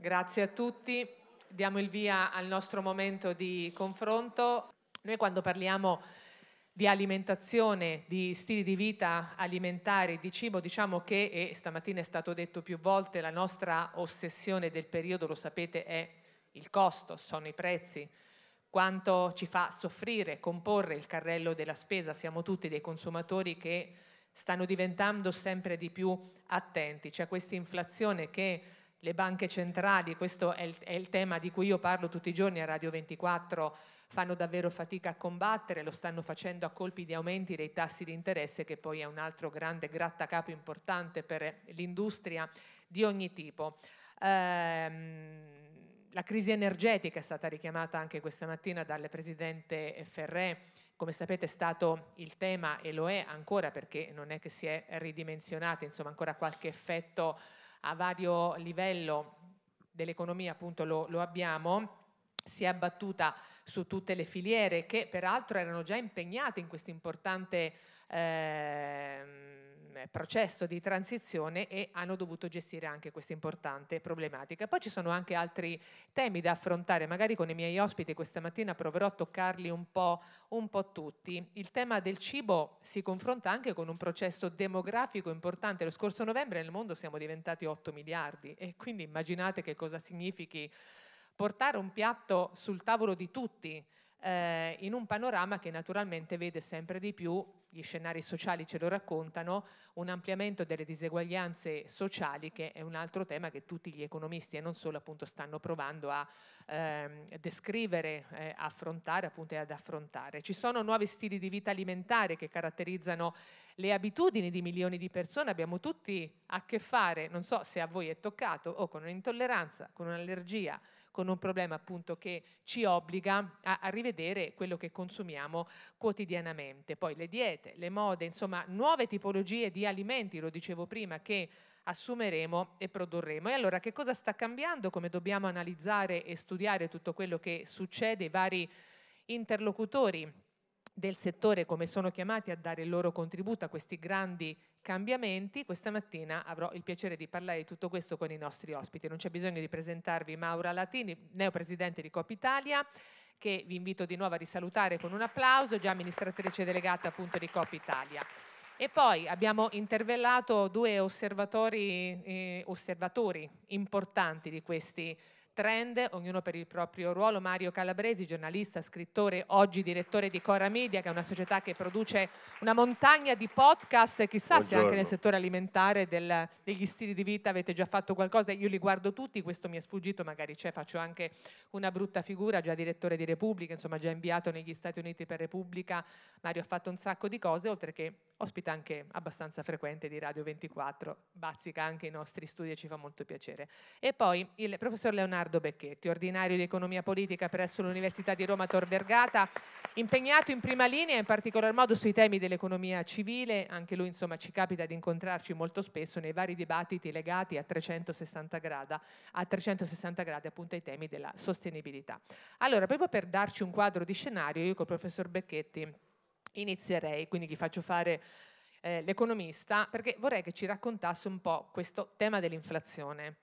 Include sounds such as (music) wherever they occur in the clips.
Grazie a tutti. Diamo il via al nostro momento di confronto. Noi quando parliamo di alimentazione, di stili di vita alimentari, di cibo, diciamo che, e stamattina è stato detto più volte, la nostra ossessione del periodo, lo sapete, è il costo, sono i prezzi, quanto ci fa soffrire, comporre il carrello della spesa. Siamo tutti dei consumatori che stanno diventando sempre di più attenti. C'è questa inflazione che le banche centrali, questo è il, è il, tema di cui io parlo tutti i giorni a Radio 24, fanno davvero fatica a combattere, lo stanno facendo a colpi di aumenti dei tassi di interesse che poi è un altro grande grattacapo importante per l'industria di ogni tipo. Ehm, la crisi energetica è stata richiamata anche questa mattina dal Presidente Ferré, come sapete è stato il tema e lo è ancora perché non è che si è ridimensionato, insomma ancora qualche effetto a vario livello dell'economia appunto lo, lo abbiamo, si è abbattuta su tutte le filiere che peraltro erano già impegnate in questo importante... Eh, eh, processo di transizione e hanno dovuto gestire anche questa importante problematica. Poi ci sono anche altri temi da affrontare, magari con i miei ospiti questa mattina proverò a toccarli un po', un po tutti. Il tema del cibo si confronta anche con un processo demografico importante. Lo scorso novembre nel mondo siamo diventati 8 miliardi e quindi immaginate che cosa significhi portare un piatto sul tavolo di tutti eh, in un panorama che naturalmente vede sempre di più, gli scenari sociali ce lo raccontano, un ampliamento delle diseguaglianze sociali che è un altro tema che tutti gli economisti e non solo appunto stanno provando a ehm, descrivere, eh, affrontare appunto e ad affrontare. Ci sono nuovi stili di vita alimentare che caratterizzano le abitudini di milioni di persone, abbiamo tutti a che fare, non so se a voi è toccato, o con un'intolleranza, con un'allergia, con un problema appunto che ci obbliga a, a rivedere quello che consumiamo quotidianamente. Poi le diete, le mode, insomma nuove tipologie di alimenti, lo dicevo prima, che assumeremo e produrremo. E allora che cosa sta cambiando? Come dobbiamo analizzare e studiare tutto quello che succede, i vari interlocutori del settore come sono chiamati a dare il loro contributo a questi grandi cambiamenti. Questa mattina avrò il piacere di parlare di tutto questo con i nostri ospiti. Non c'è bisogno di presentarvi Maura Latini, neopresidente di Coppa Italia, che vi invito di nuovo a risalutare con un applauso, già amministratrice delegata appunto di Coppa Italia. E poi abbiamo intervellato due osservatori, eh, osservatori importanti di questi trend, ognuno per il proprio ruolo. Mario Calabresi, giornalista, scrittore, oggi direttore di Cora Media, che è una società che produce una montagna di podcast, chissà Buongiorno. se anche nel settore alimentare del, degli stili di vita avete già fatto qualcosa, io li guardo tutti, questo mi è sfuggito, magari c'è, faccio anche una brutta figura, già direttore di Repubblica, insomma già inviato negli Stati Uniti per Repubblica, Mario ha fatto un sacco di cose, oltre che ospita anche abbastanza frequente di Radio 24, bazzica anche i nostri studi e ci fa molto piacere. E poi il professor Leonardo Leonardo Becchetti, ordinario di economia politica presso l'Università di Roma Tor Vergata, impegnato in prima linea in particolar modo sui temi dell'economia civile, anche lui insomma ci capita di incontrarci molto spesso nei vari dibattiti legati a 360 gradi, a 360 gradi appunto ai temi della sostenibilità. Allora, proprio per darci un quadro di scenario, io col professor Becchetti inizierei, quindi gli faccio fare eh, l'economista, perché vorrei che ci raccontasse un po' questo tema dell'inflazione.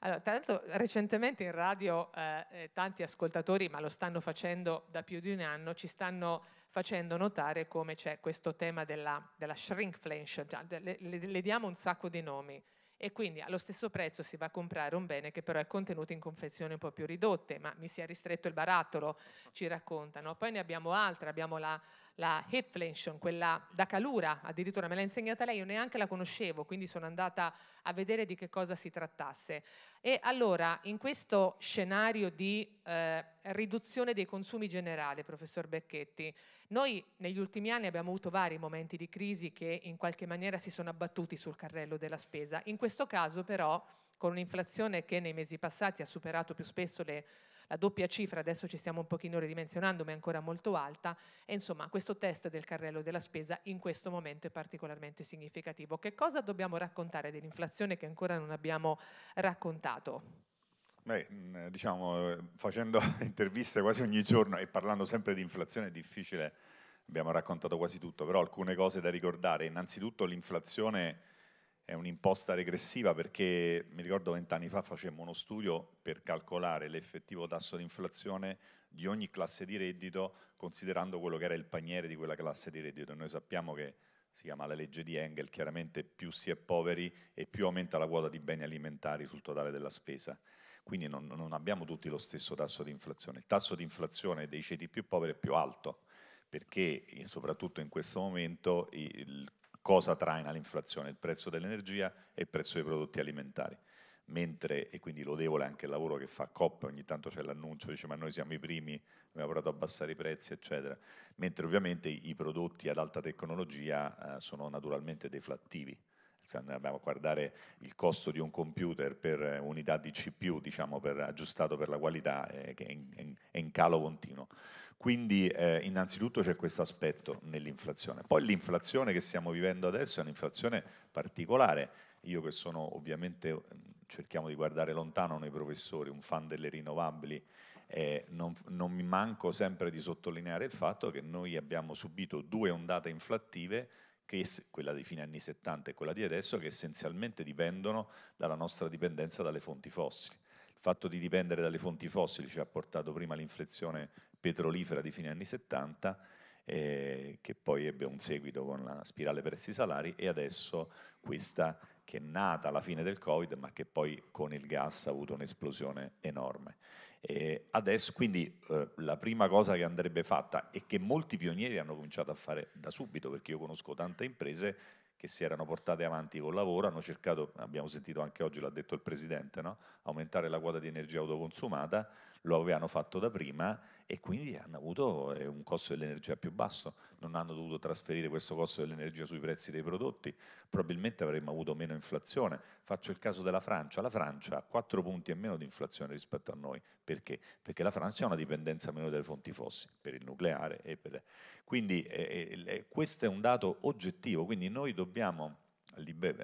Allora, tra l'altro recentemente in radio eh, eh, tanti ascoltatori, ma lo stanno facendo da più di un anno, ci stanno facendo notare come c'è questo tema della, della shrinkflation, cioè, le, le, le diamo un sacco di nomi e quindi allo stesso prezzo si va a comprare un bene che però è contenuto in confezioni un po' più ridotte, ma mi si è ristretto il barattolo, ci raccontano. Poi ne abbiamo altre, abbiamo la la headflation, quella da calura, addirittura me l'ha insegnata lei, io neanche la conoscevo, quindi sono andata a vedere di che cosa si trattasse. E allora, in questo scenario di eh, riduzione dei consumi generale, professor Becchetti, noi negli ultimi anni abbiamo avuto vari momenti di crisi che in qualche maniera si sono abbattuti sul carrello della spesa. In questo caso però, con un'inflazione che nei mesi passati ha superato più spesso le la doppia cifra, adesso ci stiamo un pochino ridimensionando, ma è ancora molto alta, e insomma questo test del carrello della spesa in questo momento è particolarmente significativo. Che cosa dobbiamo raccontare dell'inflazione che ancora non abbiamo raccontato? Beh, mm, diciamo, facendo (laughs) interviste quasi ogni giorno e parlando sempre di inflazione è difficile, abbiamo raccontato quasi tutto, però alcune cose da ricordare. Innanzitutto l'inflazione è un'imposta regressiva perché mi ricordo vent'anni fa facemmo uno studio per calcolare l'effettivo tasso di inflazione di ogni classe di reddito considerando quello che era il paniere di quella classe di reddito. Noi sappiamo che si chiama la legge di Engel, chiaramente più si è poveri e più aumenta la quota di beni alimentari sul totale della spesa. Quindi non, non abbiamo tutti lo stesso tasso di inflazione. Il tasso di inflazione dei ceti più poveri è più alto perché soprattutto in questo momento il cosa traina l'inflazione? Il prezzo dell'energia e il prezzo dei prodotti alimentari. Mentre, e quindi lodevole anche il lavoro che fa COP, ogni tanto c'è l'annuncio, dice ma noi siamo i primi, abbiamo provato a abbassare i prezzi, eccetera. Mentre ovviamente i prodotti ad alta tecnologia eh, sono naturalmente deflattivi, andiamo a guardare il costo di un computer per unità di CPU, diciamo, per, aggiustato per la qualità, eh, che è in, è in calo continuo. Quindi eh, innanzitutto c'è questo aspetto nell'inflazione. Poi l'inflazione che stiamo vivendo adesso è un'inflazione particolare. Io che sono ovviamente, cerchiamo di guardare lontano noi professori, un fan delle rinnovabili, eh, non, non mi manco sempre di sottolineare il fatto che noi abbiamo subito due ondate inflattive che quella di fine anni 70 e quella di adesso, che essenzialmente dipendono dalla nostra dipendenza dalle fonti fossili. Il fatto di dipendere dalle fonti fossili ci ha portato prima all'inflazione petrolifera di fine anni 70 eh, che poi ebbe un seguito con la spirale prezzi salari e adesso questa che è nata alla fine del Covid ma che poi con il gas ha avuto un'esplosione enorme. E adesso quindi eh, la prima cosa che andrebbe fatta e che molti pionieri hanno cominciato a fare da subito perché io conosco tante imprese che si erano portate avanti col lavoro, hanno cercato, abbiamo sentito anche oggi, l'ha detto il Presidente, no? aumentare la quota di energia autoconsumata, lo avevano fatto da prima e quindi hanno avuto eh, un costo dell'energia più basso, non hanno dovuto trasferire questo costo dell'energia sui prezzi dei prodotti, probabilmente avremmo avuto meno inflazione. Faccio il caso della Francia, la Francia ha 4 punti e meno di inflazione rispetto a noi, perché? Perché la Francia ha una dipendenza meno delle fonti fossili, per il nucleare e per... Quindi eh, eh, questo è un dato oggettivo, quindi noi dobbiamo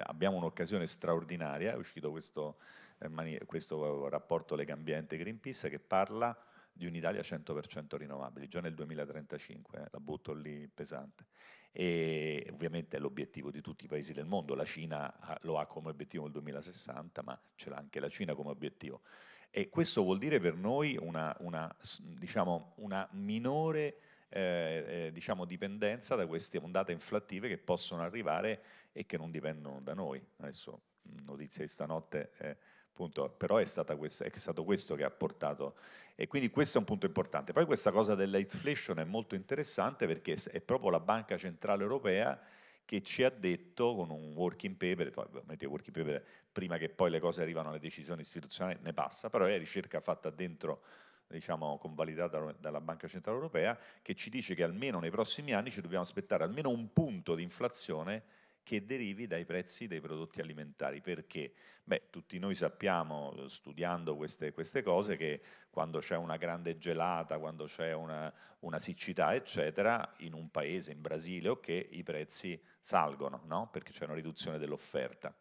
abbiamo un'occasione straordinaria, è uscito questo, eh, questo rapporto Legambiente Greenpeace che parla di un'Italia 100% rinnovabili, già nel 2035, eh, la butto lì pesante. E ovviamente è l'obiettivo di tutti i paesi del mondo, la Cina ah, lo ha come obiettivo nel 2060, ma ce l'ha anche la Cina come obiettivo. E questo vuol dire per noi una, una, diciamo, una minore eh, eh, diciamo, dipendenza da queste ondate inflattive che possono arrivare e che non dipendono da noi. Adesso notizia di stanotte... Eh, Punto. Però è, questa, è, stato questo che ha portato, e quindi questo è un punto importante. Poi questa cosa dell'inflation è molto interessante perché è proprio la Banca Centrale Europea che ci ha detto con un working paper, poi ovviamente working paper prima che poi le cose arrivano alle decisioni istituzionali ne passa, però è ricerca fatta dentro, diciamo, convalidata dalla Banca Centrale Europea, che ci dice che almeno nei prossimi anni ci dobbiamo aspettare almeno un punto di inflazione che derivi dai prezzi dei prodotti alimentari. Perché? Beh, tutti noi sappiamo, studiando queste, queste cose, che quando c'è una grande gelata, quando c'è una, una siccità, eccetera, in un paese, in Brasile, ok, i prezzi salgono, no? perché c'è una riduzione dell'offerta.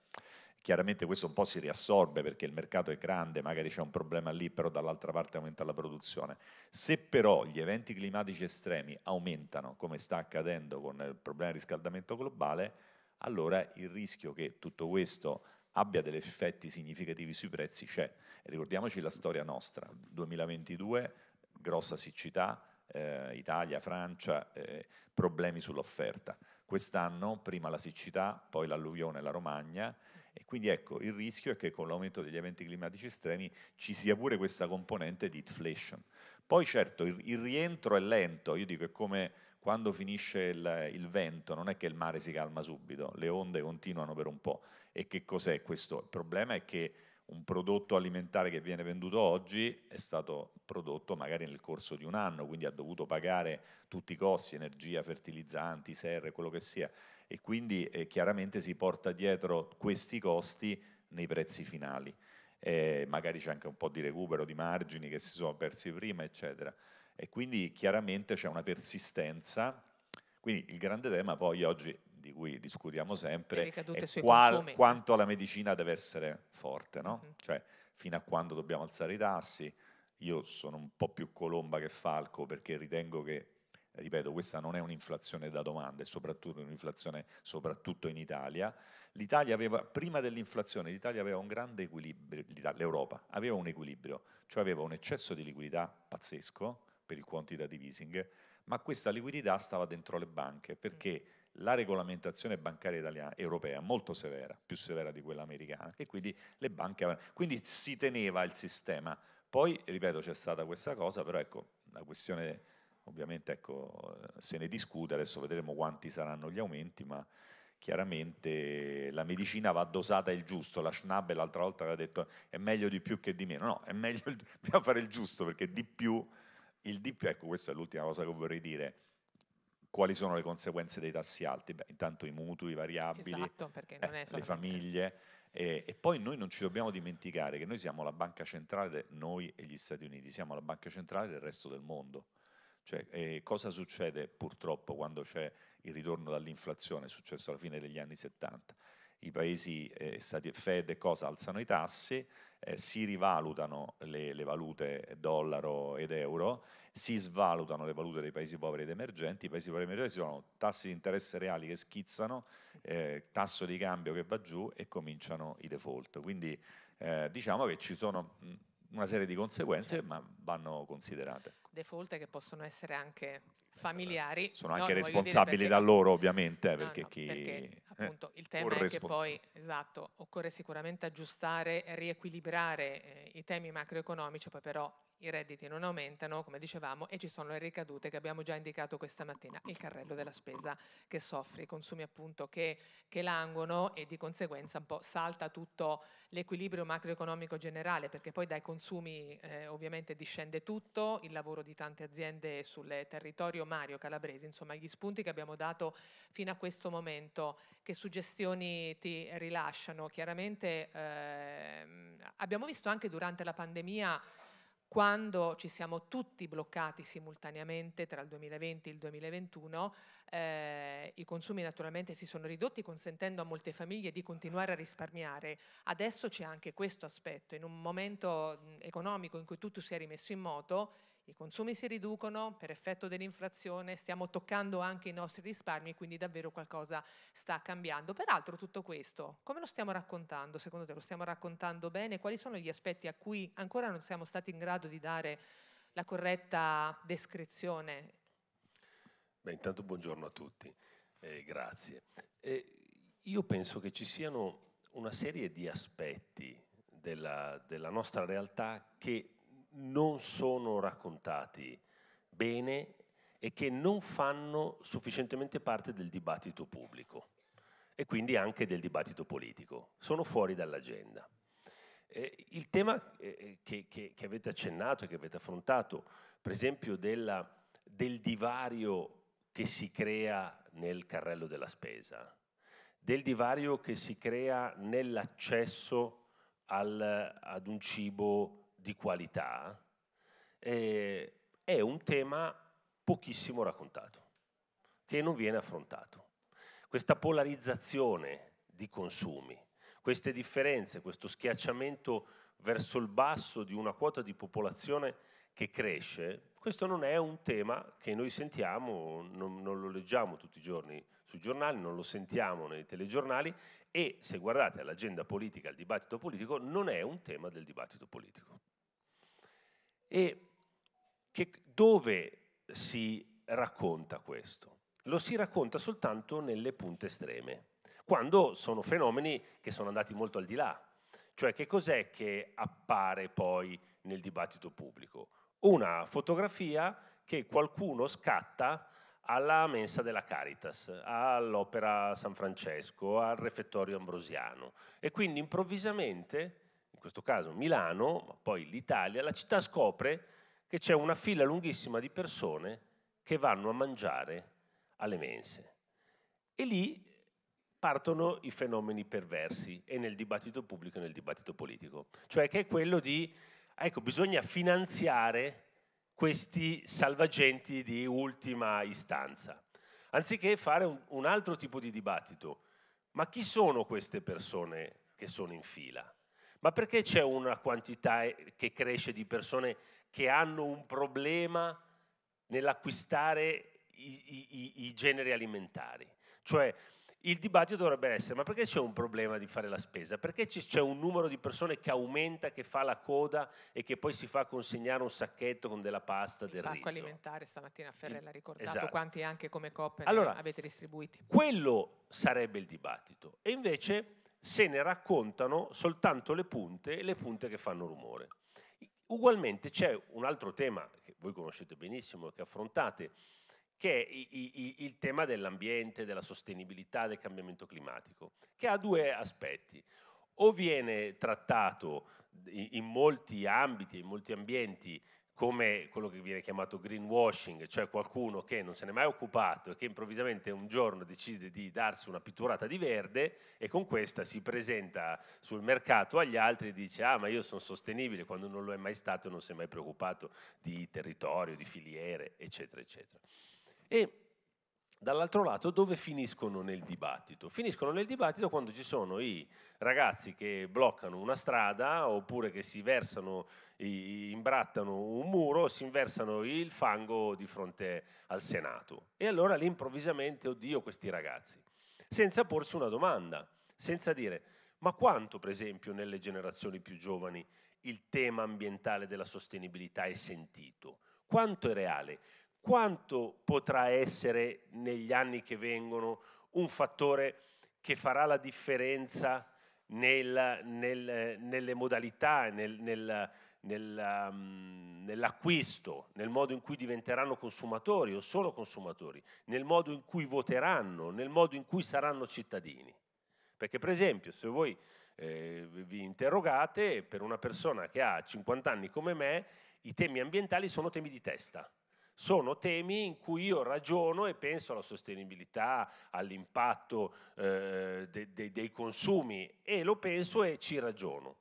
Chiaramente questo un po' si riassorbe perché il mercato è grande, magari c'è un problema lì, però dall'altra parte aumenta la produzione. Se però gli eventi climatici estremi aumentano, come sta accadendo con il problema di riscaldamento globale, allora il rischio che tutto questo abbia degli effetti significativi sui prezzi c'è. Ricordiamoci la storia nostra, 2022, grossa siccità, eh, Italia, Francia, eh, problemi sull'offerta. Quest'anno prima la siccità, poi l'alluvione, la Romagna e quindi ecco il rischio è che con l'aumento degli eventi climatici estremi ci sia pure questa componente di inflation. Poi certo il, il rientro è lento, io dico è come quando finisce il, il, vento non è che il mare si calma subito, le onde continuano per un po'. E che cos'è questo? Il problema è che un prodotto alimentare che viene venduto oggi è stato prodotto magari nel corso di un anno, quindi ha dovuto pagare tutti i costi, energia, fertilizzanti, serre, quello che sia, e quindi eh, chiaramente si porta dietro questi costi nei prezzi finali. Eh, magari c'è anche un po' di recupero di margini che si sono persi prima, eccetera e quindi chiaramente c'è una persistenza. Quindi il grande tema poi oggi di cui discutiamo sempre è qual, quanto la medicina deve essere forte, no? mm-hmm. cioè fino a quando dobbiamo alzare i tassi. Io sono un po' più colomba che falco perché ritengo che, ripeto, questa non è un'inflazione da domanda, è soprattutto un'inflazione soprattutto in Italia. L'Italia aveva, prima dell'inflazione, l'Italia aveva un grande equilibrio, l'Europa aveva un equilibrio, cioè aveva un eccesso di liquidità pazzesco, per il quantitative easing, ma questa liquidità stava dentro le banche perché mm. la regolamentazione bancaria italiana, europea è molto severa, più severa di quella americana, e quindi le banche avevano, quindi si teneva il sistema. Poi, ripeto, c'è stata questa cosa, però ecco, la questione ovviamente ecco, se ne discute, adesso vedremo quanti saranno gli aumenti, ma chiaramente la medicina va dosata il giusto, la Schnabel l'altra volta aveva detto è meglio di più che di meno, no, è meglio, (laughs) dobbiamo fare il giusto perché di più il DIP, ecco questa è l'ultima cosa che vorrei dire, quali sono le conseguenze dei tassi alti? Beh, intanto i mutui, i variabili, esatto, eh, le famiglie. E, e, poi noi non ci dobbiamo dimenticare che noi siamo la banca centrale, de, noi e gli Stati Uniti, siamo la banca centrale del resto del mondo. Cioè, eh, cosa succede purtroppo quando c'è il ritorno dall'inflazione? È successo alla fine degli anni 70. I paesi, eh, Stati, Fed e cosa, alzano i tassi eh, si rivalutano le, le, valute dollaro ed euro, si svalutano le valute dei paesi poveri ed emergenti, i paesi poveri ed emergenti sono tassi di interesse reali che schizzano, eh, tasso di cambio che va giù e cominciano i default. Quindi eh, diciamo che ci sono una serie di conseguenze ma vanno considerate. Default che possono essere anche familiari. Sono anche no, responsabili da loro ovviamente, no, perché no, chi... Perché, eh, appunto, il tema è che poi, esatto, occorre sicuramente aggiustare, riequilibrare eh, i temi macroeconomici, poi però i redditi non aumentano, come dicevamo, e ci sono le ricadute che abbiamo già indicato questa mattina, il carrello della spesa che soffre, i consumi appunto che, che languono e di conseguenza un po' salta tutto l'equilibrio macroeconomico generale, perché poi dai consumi eh, ovviamente discende tutto, il lavoro di tante aziende sul territorio Mario Calabrese, insomma gli spunti che abbiamo dato fino a questo momento, che suggestioni ti rilasciano? Chiaramente eh, abbiamo visto anche durante la pandemia quando ci siamo tutti bloccati simultaneamente tra il 2020 e il 2021, eh, i consumi naturalmente si sono ridotti consentendo a molte famiglie di continuare a risparmiare. Adesso c'è anche questo aspetto, in un momento economico in cui tutto si è rimesso in moto, i consumi si riducono per effetto dell'inflazione, stiamo toccando anche i nostri risparmi, quindi davvero qualcosa sta cambiando. Peraltro tutto questo, come lo stiamo raccontando? Secondo te lo stiamo raccontando bene? Quali sono gli aspetti a cui ancora non siamo stati in grado di dare la corretta descrizione? Beh, intanto buongiorno a tutti, eh, grazie. Eh, io penso che ci siano una serie di aspetti della, della nostra realtà che non sono raccontati bene e che non fanno sufficientemente parte del dibattito pubblico e quindi anche del dibattito politico, sono fuori dall'agenda. Eh, il tema eh, eh, che, che, che, avete accennato e che avete affrontato, per esempio della, del divario che si crea nel carrello della spesa, del divario che si crea nell'accesso al, ad un cibo di qualità eh, è un tema pochissimo raccontato, che non viene affrontato. Questa polarizzazione di consumi, queste differenze, questo schiacciamento verso il basso di una quota di popolazione che cresce, questo non è un tema che noi sentiamo, non, non, lo leggiamo tutti i giorni sui giornali, non lo sentiamo nei telegiornali e se guardate all'agenda politica, al dibattito politico, non è un tema del dibattito politico. E che, dove si racconta questo? Lo si racconta soltanto nelle punte estreme, quando sono fenomeni che sono andati molto al di là. Cioè che cos'è che appare poi nel dibattito pubblico? Una fotografia che qualcuno scatta alla mensa della Caritas, all'Opera San Francesco, al Refettorio Ambrosiano. E quindi improvvisamente questo caso Milano, ma poi l'Italia, la città scopre che c'è una fila lunghissima di persone che vanno a mangiare alle mense. E lì partono i fenomeni perversi e nel dibattito pubblico e nel dibattito politico, cioè che è quello di, ecco, bisogna finanziare questi salvagenti di ultima istanza, anziché fare un, un altro tipo di dibattito. Ma chi sono queste persone che sono in fila? Ma perché c'è una quantità eh, che cresce di persone che hanno un problema nell'acquistare i, i, i generi alimentari? Cioè, il dibattito dovrebbe essere, ma perché c'è un problema di fare la spesa? Perché c'è un numero di persone che aumenta, che fa la coda e che poi si fa consegnare un sacchetto con della pasta, il del riso? Il alimentare stamattina Ferrella ha ricordato esatto. quanti anche come coppe allora, avete distribuiti. Quello sarebbe il dibattito. E invece se ne raccontano soltanto le punte e le punte che fanno rumore. Ugualmente c'è un altro tema che voi conoscete benissimo, che affrontate, che è il tema dell'ambiente, della sostenibilità, del cambiamento climatico, che ha due aspetti. O viene trattato in molti ambiti, in molti ambienti, come quello che viene chiamato greenwashing, cioè qualcuno che non se n'è mai occupato e che improvvisamente un giorno decide di darsi una pitturata di verde e con questa si presenta sul mercato agli altri e dice ah ma io sono sostenibile quando non lo è mai stato e non si è mai preoccupato di territorio, di filiere, eccetera, eccetera. E dall'altro lato dove finiscono nel dibattito? Finiscono nel dibattito quando ci sono i ragazzi che bloccano una strada oppure che si versano, imbrattano un muro, si inversano il fango di fronte al Senato. E allora lì improvvisamente, oddio, questi ragazzi, senza porsi una domanda, senza dire, ma quanto per esempio nelle generazioni più giovani il tema ambientale della sostenibilità è sentito? Quanto è reale? quanto potrà essere negli anni che vengono un fattore che farà la differenza nel, nel, nelle modalità, nel, um, nell'acquisto, nel modo in cui diventeranno consumatori o solo consumatori, nel modo in cui voteranno, nel modo in cui saranno cittadini. Perché per esempio se voi eh, vi interrogate, per una persona che ha 50 anni come me, i temi ambientali sono temi di testa sono temi in cui io ragiono e penso alla sostenibilità, all'impatto eh, de, de, dei consumi e lo penso e ci ragiono.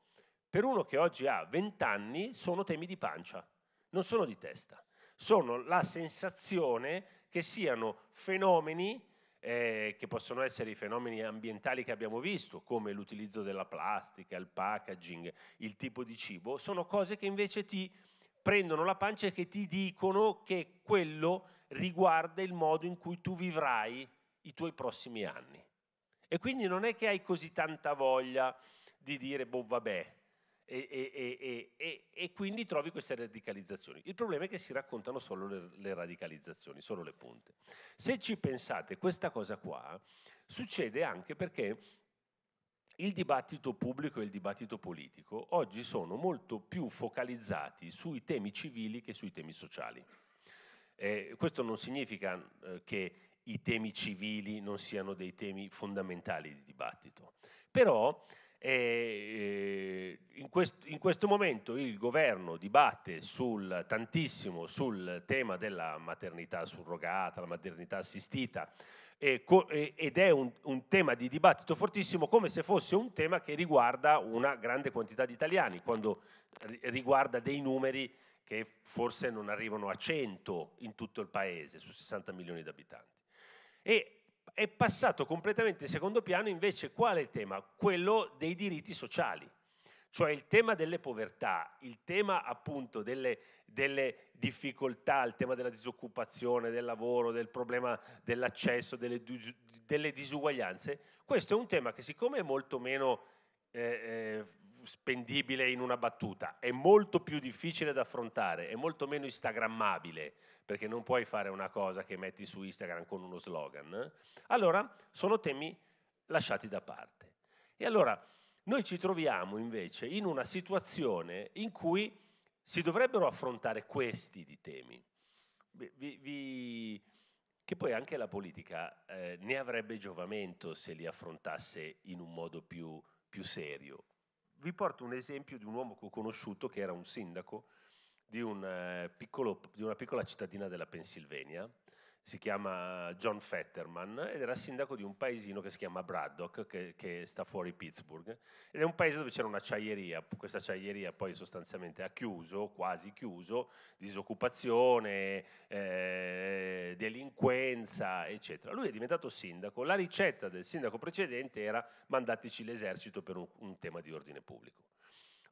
Per uno che oggi ha 20 anni sono temi di pancia, non sono di testa, sono la sensazione che siano fenomeni eh, che possono essere i fenomeni ambientali che abbiamo visto, come l'utilizzo della plastica, il packaging, il tipo di cibo, sono cose che invece ti prendono la pancia e che ti dicono che quello riguarda il modo in cui tu vivrai i tuoi prossimi anni. E quindi non è che hai così tanta voglia di dire, boh, vabbè, e, e, e, e, quindi trovi queste radicalizzazioni. Il problema è che si raccontano solo le, le, radicalizzazioni, solo le punte. Se ci pensate, questa cosa qua succede anche perché il dibattito pubblico e il dibattito politico oggi sono molto più focalizzati sui temi civili che sui temi sociali. Eh, questo non significa eh, che i temi civili non siano dei temi fondamentali di dibattito, però eh, eh, in, quest- in, questo momento il governo dibatte sul, tantissimo sul tema della maternità surrogata, la maternità assistita, ed è un, un, tema di dibattito fortissimo come se fosse un tema che riguarda una grande quantità di italiani, quando riguarda dei numeri che forse non arrivano a 100 in tutto il paese, su 60 milioni di abitanti. E è passato completamente in secondo piano invece quale tema? Quello dei diritti sociali. Cioè il tema delle povertà, il tema appunto delle, delle difficoltà, il tema della disoccupazione, del lavoro, del problema dell'accesso, delle, delle disuguaglianze, questo è un tema che siccome è molto meno eh, eh, spendibile in una battuta, è molto più difficile da affrontare, è molto meno instagrammabile, perché non puoi fare una cosa che metti su Instagram con uno slogan, eh, allora sono temi lasciati da parte. E allora noi ci troviamo invece in una situazione in cui si dovrebbero affrontare questi di temi, vi, vi, che poi anche la politica eh, ne avrebbe giovamento se li affrontasse in un modo più, più serio. Vi porto un esempio di un uomo che ho conosciuto che era un sindaco di, un, eh, piccolo, di una piccola cittadina della Pennsylvania, si chiama John Fetterman ed era sindaco di un paesino che si chiama Braddock, che, che, sta fuori Pittsburgh, ed è un paese dove c'era un'acciaieria, questa acciaieria poi sostanzialmente ha chiuso, quasi chiuso, disoccupazione, eh, delinquenza, eccetera. Lui è diventato sindaco, la ricetta del sindaco precedente era mandateci l'esercito per un, un tema di ordine pubblico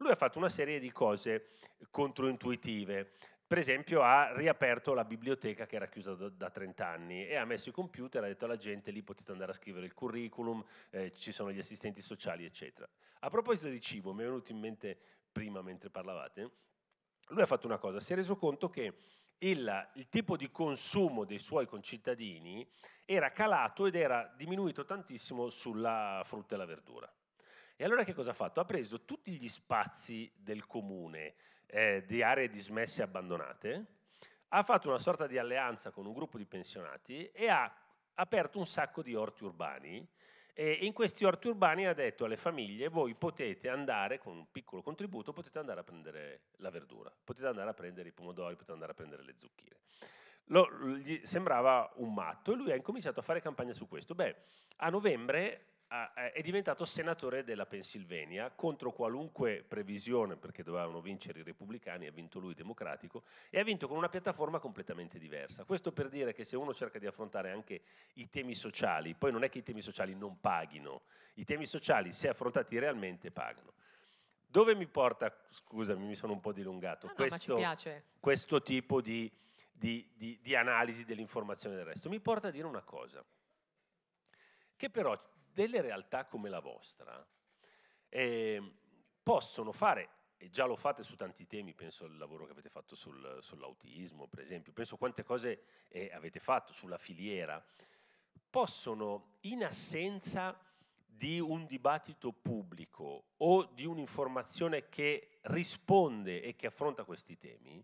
lui ha fatto una serie di cose controintuitive per esempio ha riaperto la biblioteca che era chiusa da, da 30 anni e ha messo i computer, ha detto alla gente lì potete andare a scrivere il curriculum, eh, ci sono gli assistenti sociali eccetera. A proposito di cibo, mi è venuto in mente prima mentre parlavate, lui ha fatto una cosa, si è reso conto che il, il, tipo di consumo dei suoi concittadini era calato ed era diminuito tantissimo sulla frutta e la verdura. E allora che cosa ha fatto? Ha preso tutti gli spazi del comune, eh, di aree dismesse e abbandonate, ha fatto una sorta di alleanza con un gruppo di pensionati e ha aperto un sacco di orti urbani e in questi orti urbani ha detto alle famiglie voi potete andare con un piccolo contributo, potete andare a prendere la verdura, potete andare a prendere i pomodori, potete andare a prendere le zucchine. Lo, gli sembrava un matto e lui ha incominciato a fare campagna su questo. Beh, a novembre eh, è diventato senatore della Pennsylvania contro qualunque previsione, perché dovevano vincere i repubblicani, ha vinto lui democratico, e ha vinto con una piattaforma completamente diversa. Questo per dire che se uno cerca di affrontare anche i temi sociali, poi non è che i temi sociali non paghino, i temi sociali se affrontati realmente pagano. Dove mi porta, scusami mi sono un po' dilungato, ah, no, no, questo, questo, tipo di, di, di, di analisi dell'informazione del resto? Mi porta a dire una cosa, che però delle realtà come la vostra eh, possono fare, e già lo fate su tanti temi, penso al lavoro che avete fatto sul, sull'autismo, per esempio, penso quante cose eh, avete fatto sulla filiera, possono in assenza di un dibattito pubblico o di un'informazione che risponde e che affronta questi temi,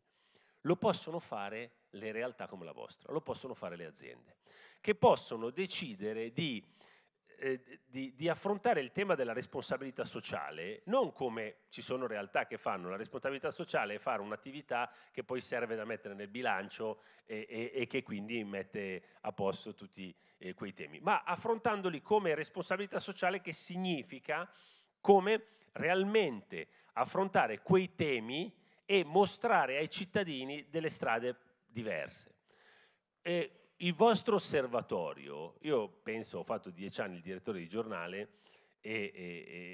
lo possono fare le realtà come la vostra, lo possono fare le aziende, che possono decidere di eh, di, di, affrontare il tema della responsabilità sociale non come ci sono realtà che fanno, la responsabilità sociale è fare un'attività che poi serve da mettere nel bilancio e, e, e che quindi mette a posto tutti eh, quei temi, ma affrontandoli come responsabilità sociale che significa come realmente affrontare quei temi e mostrare ai cittadini delle strade diverse. E eh, il vostro osservatorio, io penso, ho fatto dieci anni il direttore di giornale e, e,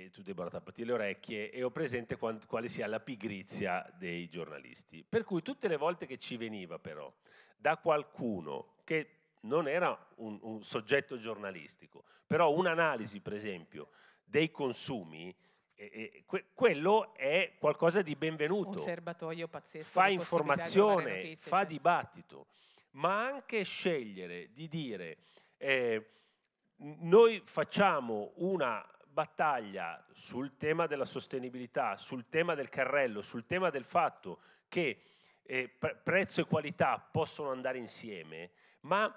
e tu Deborah tappati le orecchie e ho presente quant, quale sia la pigrizia dei giornalisti. Per cui tutte le volte che ci veniva però da qualcuno che non era un, un soggetto giornalistico, però un'analisi per esempio dei consumi, e, e, quello è qualcosa di benvenuto. Un serbatoio pazzesco. Fa informazione, di notizie, fa certo. dibattito ma anche scegliere di dire eh, noi facciamo una battaglia sul tema della sostenibilità, sul tema del carrello, sul tema del fatto che eh, pre- prezzo e qualità possono andare insieme, ma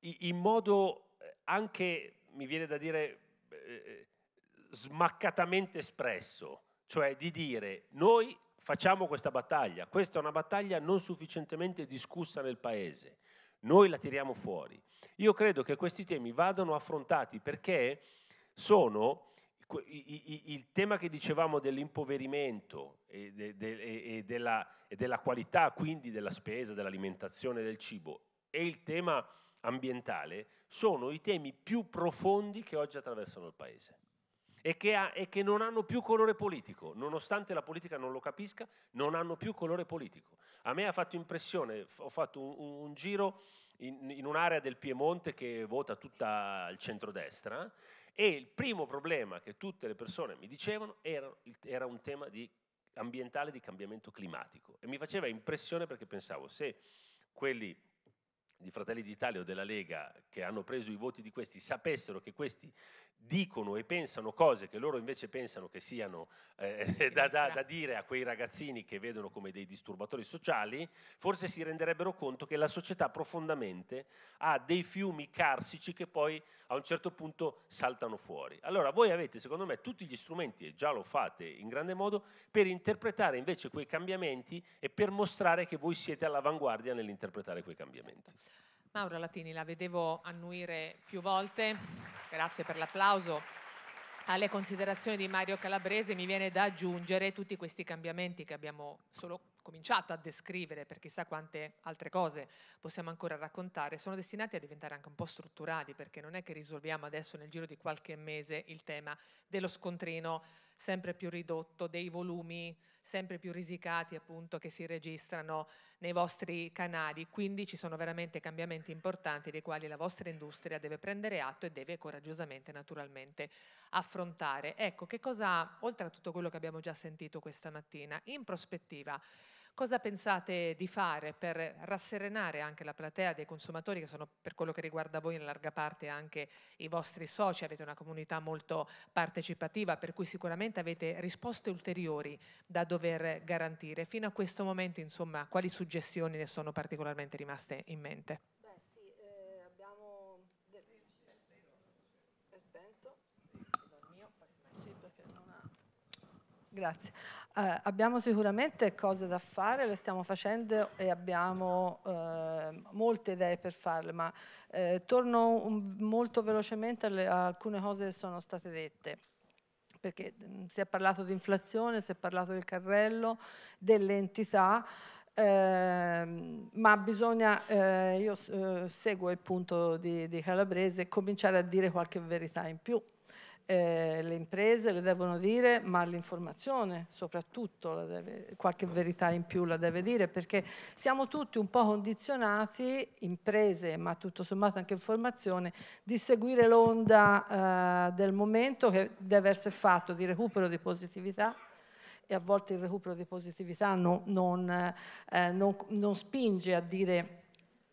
in modo eh, anche, mi viene da dire, eh, eh smaccatamente espresso, cioè di dire noi facciamo questa battaglia. Questa è una battaglia non sufficientemente discussa nel Paese. Noi la tiriamo fuori. Io credo che questi temi vadano affrontati perché sono il tema che dicevamo dell'impoverimento e, de, de, e, della, e, della, qualità quindi della spesa, dell'alimentazione, del cibo e il tema ambientale sono i temi più profondi che oggi attraversano il Paese e che, ha, e che, non hanno più colore politico, nonostante la politica non lo capisca, non hanno più colore politico. A me ha fatto impressione, ho fatto un, un giro in, in, un'area del Piemonte che vota tutta il centrodestra e il primo problema che tutte le persone mi dicevano era, era un tema di, ambientale di cambiamento climatico e mi faceva impressione perché pensavo se quelli di Fratelli d'Italia o della Lega che hanno preso i voti di questi sapessero che questi dicono e pensano cose che loro invece pensano che siano eh, (laughs) da, da, da, dire a quei ragazzini che vedono come dei disturbatori sociali, forse si renderebbero conto che la società profondamente ha dei fiumi carsici che poi a un certo punto saltano fuori. Allora voi avete secondo me tutti gli strumenti, e già lo fate in grande modo, per interpretare invece quei cambiamenti e per mostrare che voi siete all'avanguardia nell'interpretare quei cambiamenti. Maura Latini, la vedevo annuire più volte, grazie per l'applauso. Alle considerazioni di Mario Calabrese mi viene da aggiungere tutti questi cambiamenti che abbiamo solo cominciato a descrivere, per chissà quante altre cose possiamo ancora raccontare, sono destinati a diventare anche un po' strutturali, perché non è che risolviamo adesso nel giro di qualche mese il tema dello scontrino sempre più ridotto, dei volumi sempre più risicati appunto che si registrano nei vostri canali. Quindi ci sono veramente cambiamenti importanti dei quali la vostra industria deve prendere atto e deve coraggiosamente naturalmente affrontare. Ecco, che cosa, oltre a tutto quello che abbiamo già sentito questa mattina, in prospettiva Cosa pensate di fare per rasserenare anche la platea dei consumatori che sono per quello che riguarda voi in larga parte anche i vostri soci? Avete una comunità molto partecipativa per cui sicuramente avete risposte ulteriori da dover garantire. Fino a questo momento insomma quali suggestioni ne sono particolarmente rimaste in mente? Grazie. Eh, abbiamo sicuramente cose da fare, le stiamo facendo e abbiamo eh, molte idee per farle, ma eh, torno un, molto velocemente alle, a alcune cose che sono state dette perché mh, mm, si è parlato di inflazione, si è parlato del carrello, delle entità, eh, ma bisogna, eh, io eh, seguo il punto di, di Calabrese, cominciare a dire qualche verità in più eh, le imprese le devono dire, ma l'informazione soprattutto deve, qualche verità in più la deve dire, perché siamo tutti un po' condizionati, imprese, ma tutto sommato anche informazione, di seguire l'onda eh, del momento che deve essere fatto di recupero di positività e a volte il recupero di positività non, non, eh, non, non spinge a dire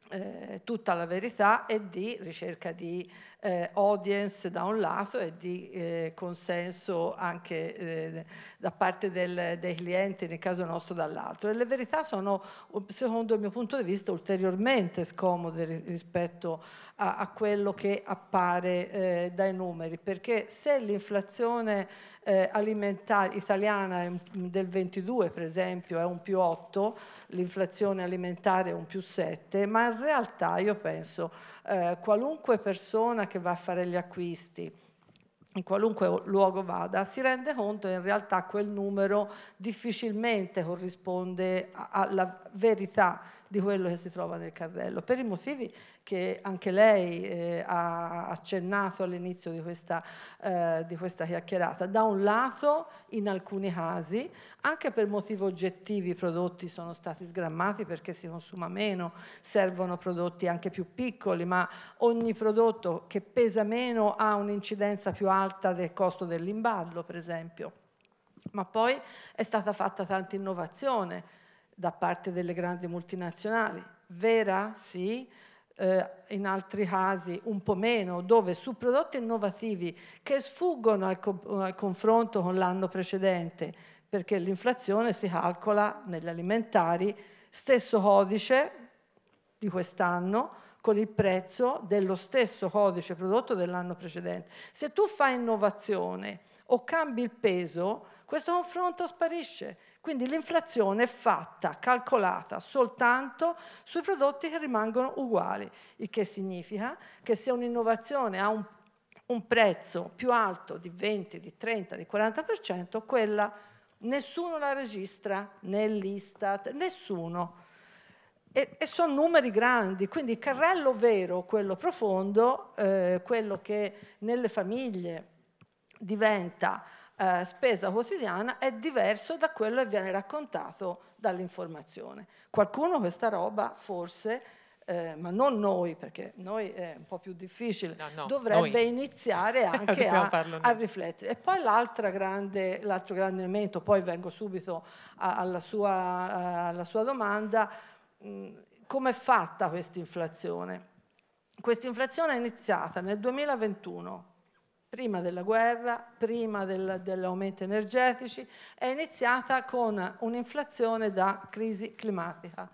eh, tutta la verità e di ricerca di eh, audience da un lato e di eh, consenso anche eh, da parte del, dei clienti, nel caso nostro dall'altro. E le verità sono, secondo il mio punto di vista, ulteriormente scomode rispetto a, a quello che appare eh, dai numeri, perché se l'inflazione eh, alimentare italiana del 22 per esempio è un più 8, l'inflazione alimentare è un più 7, ma in realtà io penso eh, qualunque persona che che va a fare gli acquisti in qualunque luogo vada, si rende conto che in realtà quel numero difficilmente corrisponde alla verità di quello che si trova nel carrello, per i motivi che anche lei eh, ha accennato all'inizio di, eh, di, questa chiacchierata. Da un lato, in alcuni casi, anche per motivi oggettivi i prodotti sono stati sgrammati perché si consuma meno, servono prodotti anche più piccoli, ma ogni prodotto che pesa meno ha un'incidenza più alta del costo dell'imballo, per esempio. Ma poi è stata fatta tanta innovazione da parte delle grandi multinazionali. Vera? Sì. Eh, in altri casi un po' meno, dove su prodotti innovativi che sfuggono al, co al confronto con l'anno precedente, perché l'inflazione si calcola negli alimentari, stesso codice di quest'anno, con il prezzo dello stesso codice prodotto dell'anno precedente. Se tu fai innovazione o cambi il peso, questo confronto sparisce quindi l'inflazione è fatta, calcolata soltanto sui prodotti che rimangono uguali, il che significa che se un'innovazione ha un, un prezzo più alto di 20, di 30, di 40%, quella nessuno la registra, nell'Istat, nessuno. E, e, sono numeri grandi, quindi il carrello vero, quello profondo, eh, quello che nelle famiglie diventa eh, spesa quotidiana è diverso da quello che viene raccontato dall'informazione. Qualcuno questa roba forse, eh, ma non noi perché noi è un po' più difficile, no, no, dovrebbe noi. iniziare (laughs) anche a, a, riflettere. E poi l'altro grande, l'altro grande elemento, poi vengo subito alla sua, alla sua domanda, come è fatta questa inflazione? Questa inflazione è iniziata nel 2021 prima della guerra, prima del, dell'aumento energetici, è iniziata con un'inflazione da crisi climatica.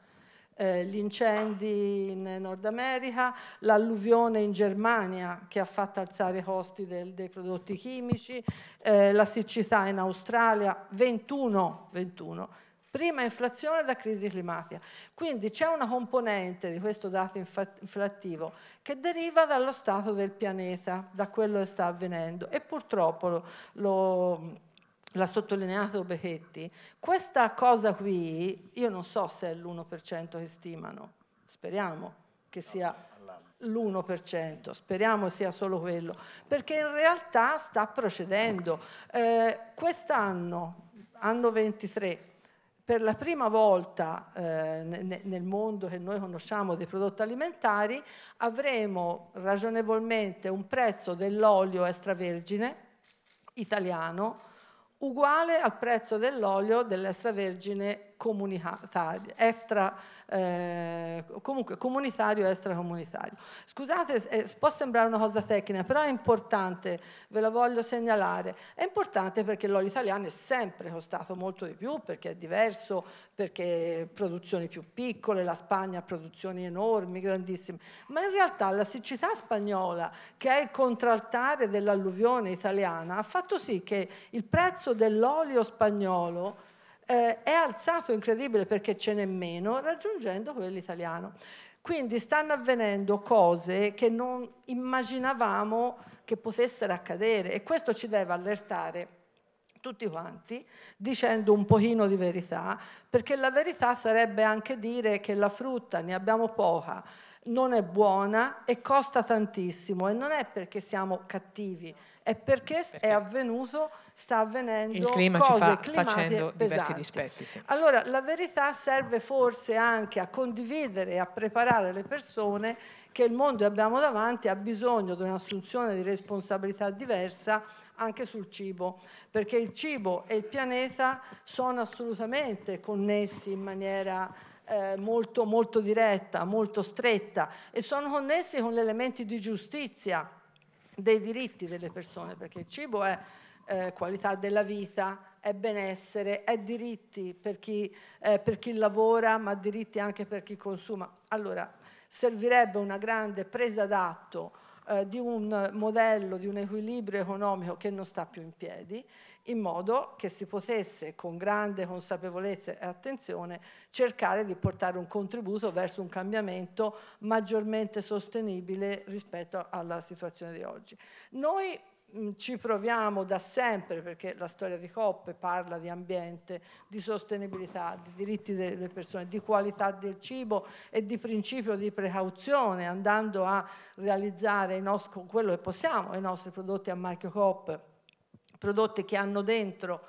Eh, gli incendi in Nord America, l'alluvione in Germania che ha fatto alzare i costi del, dei prodotti chimici, eh, la siccità in Australia, 21, 21 prima inflazione da crisi climatica. Quindi c'è una componente di questo dato inflattivo che deriva dallo stato del pianeta, da quello che sta avvenendo e purtroppo l'ha sottolineato Becchetti, questa cosa qui io non so se è l'1% che stimano, speriamo che sia l'1%, speriamo sia solo quello, perché in realtà sta procedendo. Eh, quest'anno, anno 23, per la prima volta eh, nel mondo che noi conosciamo dei prodotti alimentari avremo ragionevolmente un prezzo dell'olio extravergine italiano uguale al prezzo dell'olio dell'extravergine comunitario, eh, comunque comunitario e extracomunitario. Scusate, eh, può sembrare una cosa tecnica, però è importante, ve la voglio segnalare, è importante perché l'olio italiano è sempre costato molto di più, perché è diverso, perché produzioni più piccole, la Spagna ha produzioni enormi, grandissime, ma in realtà la siccità spagnola, che è il contraltare dell'alluvione italiana, ha fatto sì che il prezzo dell'olio spagnolo eh, è alzato incredibile perché ce n'è meno, raggiungendo quell'italiano. Quindi stanno avvenendo cose che non immaginavamo che potessero accadere e questo ci deve allertare tutti quanti dicendo un pochino di verità, perché la verità sarebbe anche dire che la frutta ne abbiamo poca, non è buona e costa tantissimo e non è perché siamo cattivi, è perché, perché, è avvenuto, sta avvenendo il clima cose ci fa facendo pesanti. diversi dispetti. Sì. Allora la verità serve forse anche a condividere e a preparare le persone che il mondo che abbiamo davanti ha bisogno di un'assunzione di responsabilità diversa anche sul cibo, perché il cibo e il pianeta sono assolutamente connessi in maniera eh, molto, molto diretta, molto stretta e sono connessi con gli elementi di giustizia dei diritti delle persone, perché il cibo è eh, qualità della vita, è benessere, è diritti per chi, eh, per chi lavora, ma diritti anche per chi consuma. Allora, servirebbe una grande presa d'atto eh, di un modello, di un equilibrio economico che non sta più in piedi in modo che si potesse con grande consapevolezza e attenzione cercare di portare un contributo verso un cambiamento maggiormente sostenibile rispetto alla situazione di oggi. Noi mm, ci proviamo da sempre, perché la storia di COP parla di ambiente, di sostenibilità, di diritti delle persone, di qualità del cibo e di principio di precauzione, andando a realizzare nostri, quello che possiamo, i nostri prodotti a marchio COP prodotti che hanno dentro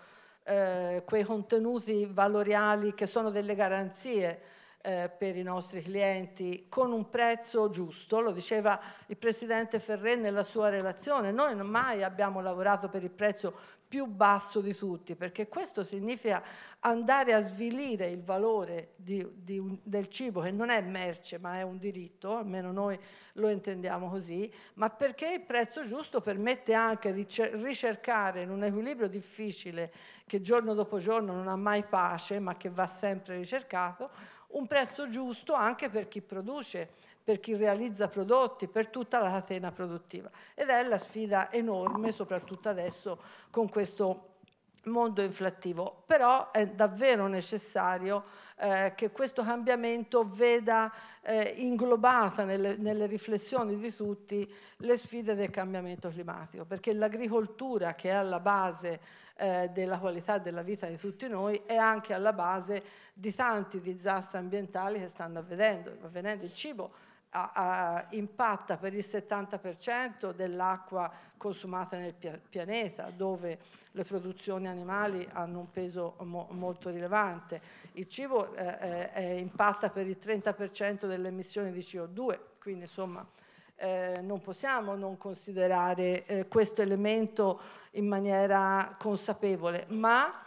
eh, quei contenuti valoriali che sono delle garanzie eh, per i nostri clienti con un prezzo giusto, lo diceva il Presidente Ferré nella sua relazione, noi mai abbiamo lavorato per il prezzo più basso di tutti, perché questo significa andare a svilire il valore di, di, del cibo, che non è merce ma è un diritto, almeno noi lo intendiamo così, ma perché il prezzo giusto permette anche di ricercare in un equilibrio difficile che giorno dopo giorno non ha mai pace ma che va sempre ricercato, un prezzo giusto anche per chi produce, per chi realizza prodotti, per tutta la catena produttiva. Ed è la sfida enorme, soprattutto adesso con questo mondo inflattivo, però è davvero necessario eh, che questo cambiamento veda eh, inglobata nelle, nelle, riflessioni di tutti le sfide del cambiamento climatico, perché l'agricoltura che è alla base eh, della qualità della vita di tutti noi è anche alla base di tanti disastri ambientali che stanno avvenendo. avvenendo. Il cibo a, a, impatta per il 70% dell'acqua consumata nel pianeta, dove le produzioni animali hanno un peso mo, molto rilevante. Il cibo eh, eh, impatta per il 30% delle emissioni di CO2, quindi insomma eh, non possiamo non considerare eh, questo elemento in maniera consapevole, ma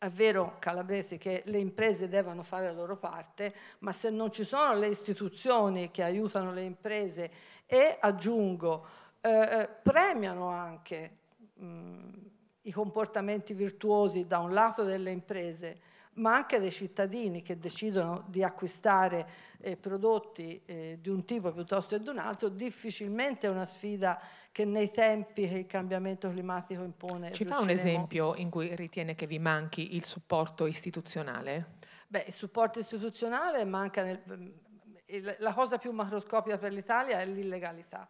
è vero Calabresi che le imprese devono fare la loro parte, ma se non ci sono le istituzioni che aiutano le imprese e aggiungo, eh, eh premiano anche mh, mm, i comportamenti virtuosi da un lato delle imprese, ma anche dei cittadini che decidono di acquistare eh, prodotti eh, di un tipo piuttosto che di un altro, difficilmente è una sfida che nei tempi che il cambiamento climatico impone. Ci fa un esempio in cui ritiene che vi manchi il supporto istituzionale? Beh, il supporto istituzionale manca nel, mm, la cosa più macroscopica per l'Italia è l'illegalità.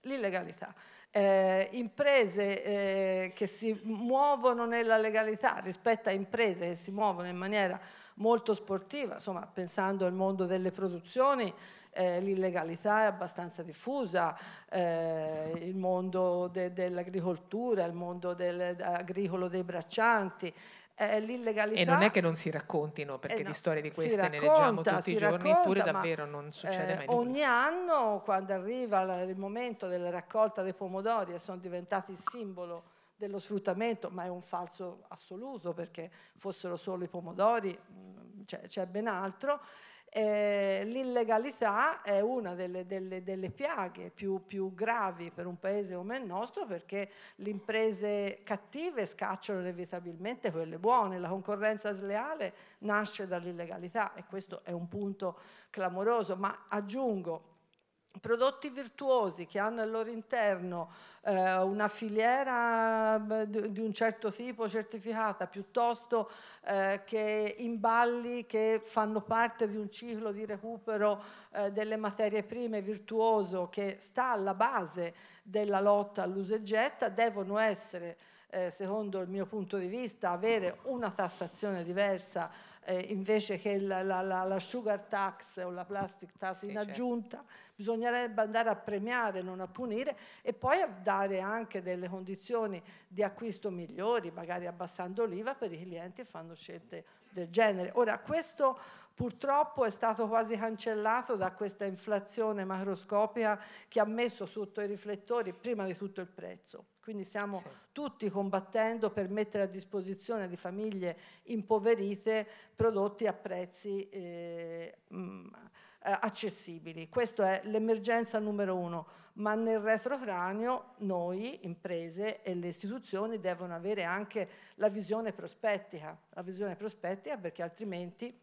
L'illegalità. Eh, imprese eh, che si muovono nella legalità rispetto a imprese che si muovono in maniera molto sportiva, insomma pensando al mondo delle produzioni, eh, l'illegalità è abbastanza diffusa, eh, il mondo de dell'agricoltura, il mondo del agricolo dei braccianti, eh, l'illegalità. E non è che non si raccontino, perché eh no, di storie di queste racconta, ne leggiamo tutti i giorni, racconta, eppure davvero non succede eh, mai nulla. Ogni anno, quando arriva il momento della raccolta dei pomodori e sono diventati il simbolo dello sfruttamento, ma è un falso assoluto perché fossero solo i pomodori, mm, cioè, c'è ben altro, eh, l'illegalità è una delle, delle, delle piaghe più, più, gravi per un paese come il nostro perché le imprese cattive scacciano inevitabilmente quelle buone, la concorrenza sleale nasce dall'illegalità e questo è un punto clamoroso, ma aggiungo prodotti virtuosi che hanno al loro interno eh, una filiera di un certo tipo certificata piuttosto eh, che imballi che fanno parte di un ciclo di recupero eh, delle materie prime virtuoso che sta alla base della lotta all'usa e getta devono essere eh, secondo il mio punto di vista avere una tassazione diversa eh, invece che la, la, la, sugar tax o la plastic tax sì, in certo. aggiunta, certo. bisognerebbe andare a premiare, non a punire e poi a dare anche delle condizioni di acquisto migliori, magari abbassando l'IVA per i clienti che fanno scelte del genere. Ora questo purtroppo è stato quasi cancellato da questa inflazione macroscopica che ha messo sotto i riflettori prima di tutto il prezzo. Quindi stiamo sì. tutti combattendo per mettere a disposizione di famiglie impoverite prodotti a prezzi eh, mh, mm, eh, accessibili. Questa è l'emergenza numero uno, ma nel retrocranio noi, imprese e le istituzioni devono avere anche la visione prospettica, la visione prospettica perché altrimenti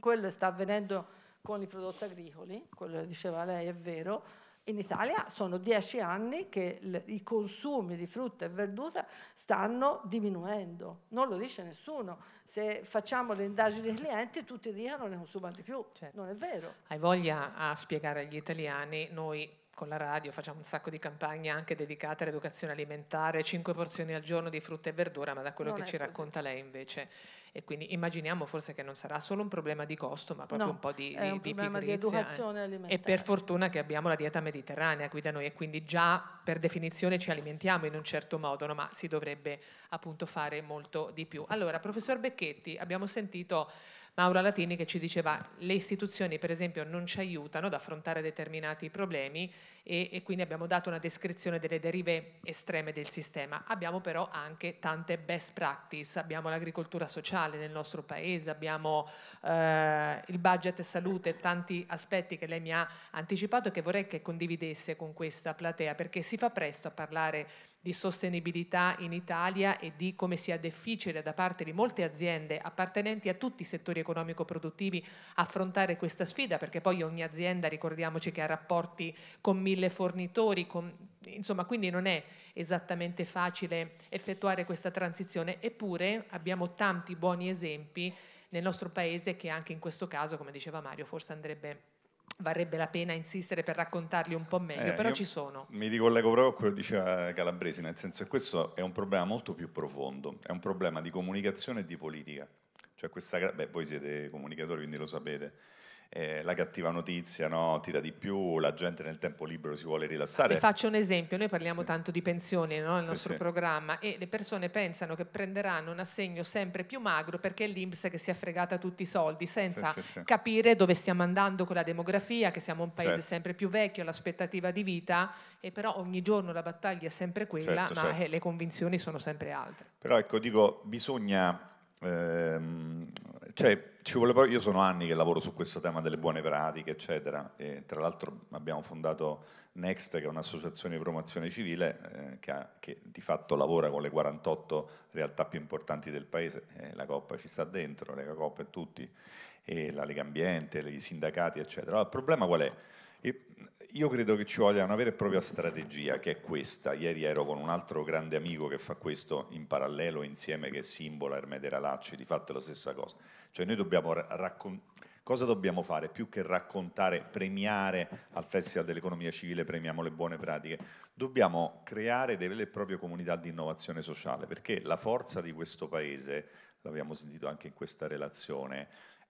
quello sta avvenendo con i prodotti agricoli, quello che diceva lei è vero, in Italia sono dieci anni che i consumi di frutta e verdura stanno diminuendo, non lo dice nessuno. Se facciamo le indagini dei clienti tutti dicono ne consumano di più, certo. non è vero. Hai voglia a spiegare agli italiani, noi con la radio facciamo un sacco di campagne anche dedicate all'educazione alimentare, cinque porzioni al giorno di frutta e verdura, ma da quello non che ci così. racconta lei invece e quindi immaginiamo forse che non sarà solo un problema di costo ma proprio no, un po' di, è un di problema di eh. educazione eh. alimentare. E per fortuna che abbiamo la dieta mediterranea qui da noi e quindi già per definizione ci alimentiamo in un certo modo, no? ma si dovrebbe appunto fare molto di più. Allora, professor Becchetti, abbiamo sentito Maura Latini che ci diceva le istituzioni per esempio non ci aiutano ad affrontare determinati problemi e, e quindi abbiamo dato una descrizione delle derive estreme del sistema. Abbiamo però anche tante best practice, abbiamo l'agricoltura sociale nel nostro paese, abbiamo eh, il budget salute, tanti aspetti che lei mi ha anticipato e che vorrei che condividesse con questa platea perché si fa presto a parlare di sostenibilità in Italia e di come sia difficile da parte di molte aziende appartenenti a tutti i settori economico-produttivi affrontare questa sfida, perché poi ogni azienda, ricordiamoci che ha rapporti con mille fornitori, con, insomma, quindi non è esattamente facile effettuare questa transizione, eppure abbiamo tanti buoni esempi nel nostro paese che anche in questo caso, come diceva Mario, forse andrebbe varrebbe la pena insistere per raccontarli un po' meglio, eh, però ci sono. Mi ricollego proprio a quello che diceva Calabresi, nel senso che questo è un problema molto più profondo, è un problema di comunicazione e di politica. Cioè questa, beh, voi siete comunicatori, quindi lo sapete eh, la cattiva notizia no? tira di più, la gente nel tempo libero si vuole rilassare. Vi faccio un esempio, noi parliamo sì. tanto di pensioni no? nel sì, nostro sì. programma e le persone pensano che prenderanno un assegno sempre più magro perché è l'Inps che si è fregata tutti i soldi senza capire dove stiamo andando con la demografia, che siamo un paese certo. sempre più vecchio, l'aspettativa di vita e però ogni giorno la battaglia è sempre quella certo, ma certo. Eh, le convinzioni sono sempre altre. Però ecco, dico, bisogna ehm, cioè, vuole, io sono anni che lavoro su questo tema delle buone pratiche, eccetera, e tra l'altro abbiamo fondato Next, che è un'associazione di promozione civile eh, che, ha, che, di fatto lavora con le 48 realtà più importanti del paese, eh, la Coppa ci sta dentro, Lega Coppa e tutti, e la Lega Ambiente, i sindacati, eccetera. Allora, il problema qual è? E, io credo che ci voglia una vera e propria strategia che è questa. Ieri ero con un altro grande amico che fa questo in parallelo insieme che simbola Ermede Ralacci, di fatto è la stessa cosa. Cioè noi dobbiamo raccontare cosa dobbiamo fare più che raccontare, premiare al Festival dell'Economia Civile, premiamo le buone pratiche, dobbiamo creare delle vere e proprie comunità di innovazione sociale, perché la forza di questo paese, l'abbiamo sentito anche in questa relazione,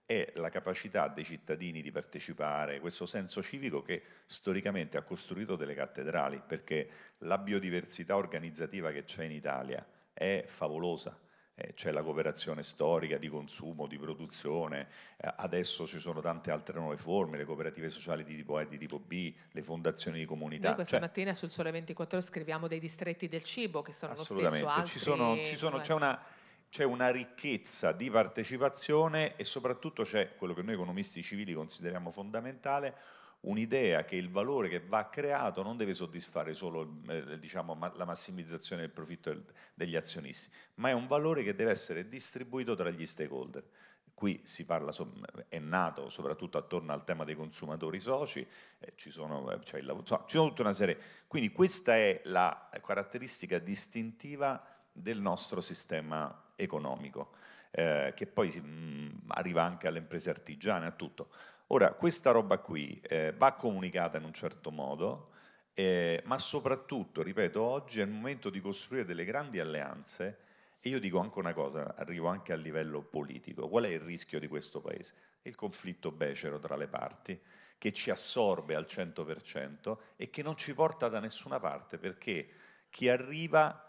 è la capacità dei cittadini di partecipare, questo senso civico che storicamente ha costruito delle cattedrali, perché la biodiversità organizzativa che c'è in Italia è favolosa. Eh, c'è la cooperazione storica di consumo, di produzione, eh, adesso ci sono tante altre nuove forme, le cooperative sociali di tipo A e di tipo B, le fondazioni di comunità. Noi questa cioè, mattina sul Sole 24 scriviamo dei distretti del cibo che sono lo stesso altri. Assolutamente, c'è una c'è una ricchezza di partecipazione e soprattutto c'è quello che noi economisti civili consideriamo fondamentale, un'idea che il valore che va creato non deve soddisfare solo eh, diciamo, la massimizzazione del profitto degli azionisti, ma è un valore che deve essere distribuito tra gli stakeholder. Qui parla, è nato soprattutto attorno al tema dei consumatori soci, eh, ci, sono, cioè, la, so, ci sono tutta una serie. Quindi questa è la caratteristica distintiva del nostro sistema economico, eh, che poi mh, mm, arriva anche alle imprese artigiane, a tutto. Ora, questa roba qui eh, va comunicata in un certo modo, eh, ma soprattutto, ripeto, oggi è il momento di costruire delle grandi alleanze e io dico anche una cosa, arrivo anche a livello politico, qual è il rischio di questo Paese? Il conflitto becero tra le parti che ci assorbe al 100% e che non ci porta da nessuna parte perché chi arriva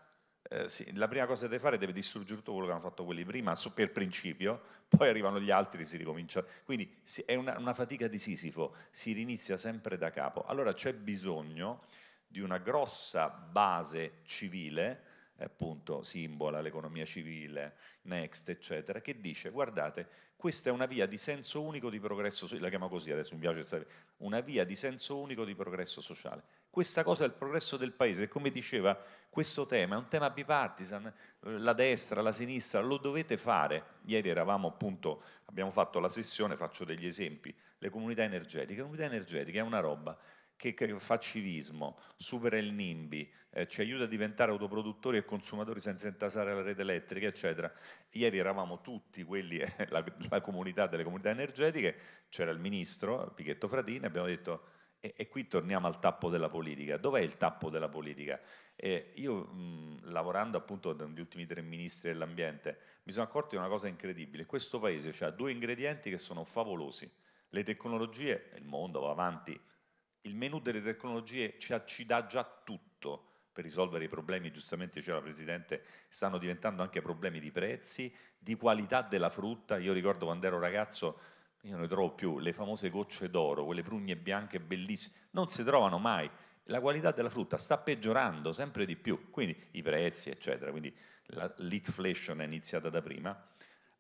eh, sì, la prima cosa che devi fare è distruggere tutto quello che hanno fatto quelli prima so, per principio, (laughs) poi arrivano gli altri e si ricomincia. Quindi si, è una, una fatica di Sisifo, si rinizia sempre da capo. Allora c'è bisogno di una grossa base civile, eh, appunto simbola l'economia civile, Next, eccetera, che dice guardate, questa è una via di senso unico di progresso, la chiamo così adesso mi piace, sapere, una via di senso unico di progresso sociale questa cosa è il progresso del paese, come diceva questo tema, è un tema bipartisan, eh, la destra, la sinistra, lo dovete fare. Ieri eravamo appunto, abbiamo fatto la sessione, faccio degli esempi, le comunità energetiche. le comunità energetiche è una roba che, che fa civismo, supera il NIMBY, eh, ci aiuta a diventare autoproduttori e consumatori senza intasare la rete elettrica, eccetera. Ieri eravamo tutti quelli, (laughs) eh, la, la comunità delle comunità energetiche, c'era il ministro Pichetto Fratini, abbiamo detto e, e, qui torniamo al tappo della politica. Dov'è il tappo della politica? Eh, io, mh, lavorando appunto negli ultimi tre ministri dell'ambiente, mi sono accorto di una cosa incredibile. Questo paese ha due ingredienti che sono favolosi. Le tecnologie, il mondo va avanti, il menu delle tecnologie ci, ci dà già tutto per risolvere i problemi, giustamente diceva la Presidente, stanno diventando anche problemi di prezzi, di qualità della frutta. Io ricordo quando ero ragazzo io non ne trovo più, le famose gocce d'oro, quelle prugne bianche bellissime, non si trovano mai. La qualità della frutta sta peggiorando sempre di più, quindi i prezzi, eccetera, quindi la, l'inflation è iniziata da prima.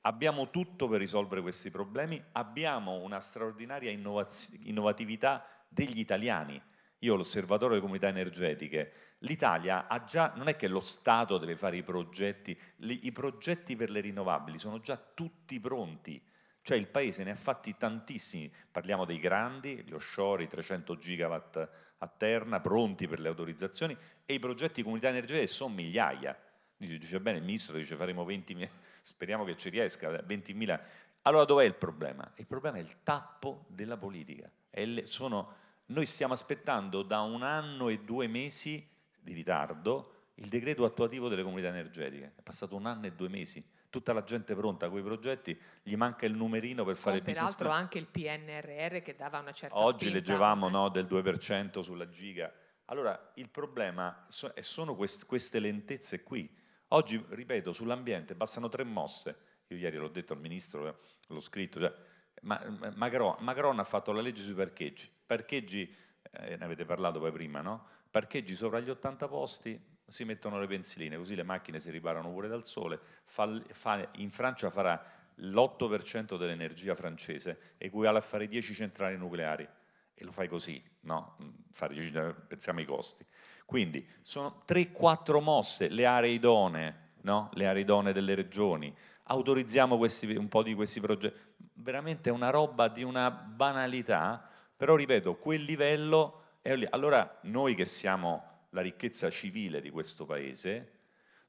Abbiamo tutto per risolvere questi problemi, abbiamo una straordinaria innovaz- innovatività degli italiani. Io l'osservatorio delle comunità energetiche, l'Italia ha già, non è che lo Stato deve fare i progetti, li, i progetti per le rinnovabili sono già tutti pronti cioè il paese ne ha fatti tantissimi, parliamo dei grandi, gli offshore, i 300 gigawatt a Terna, pronti per le autorizzazioni, e i progetti di comunità energetica sono migliaia. Dice bene il ministro, dice faremo 20.000, (laughs) speriamo che ci riesca, 20.000. Allora dov'è il problema? Il problema è il tappo della politica. Le, sono, noi stiamo aspettando da un anno e due mesi di ritardo il decreto attuativo delle comunità energetiche. È passato un anno e due mesi tutta la gente pronta a quei progetti, gli manca il numerino per fare il business Peraltro anche il PNRR che dava una certa Oggi spinta, leggevamo eh. no, del 2% sulla giga. Allora il problema sono queste lentezze qui. Oggi, ripeto, sull'ambiente bastano tre mosse. Io ieri l'ho detto al ministro, l'ho scritto, cioè, ma, Macron, Macron, ha fatto la legge sui parcheggi. Parcheggi, eh, ne avete parlato poi prima, no? Parcheggi sopra gli 80 posti, si mettono le pensiline, così le macchine si riparano pure dal sole. Fa, fa, in Francia farà l'8% dell'energia francese, equivale a fare 10 centrali nucleari. E lo fai così, no? Mm, fare 10, pensiamo ai costi. Quindi sono 3-4 mosse, le aree idonee, no? Le aree idonee delle regioni. Autorizziamo questi, un po' di questi progetti. Veramente è una roba di una banalità, però ripeto, quel livello... È... Allora noi che siamo la ricchezza civile di questo paese,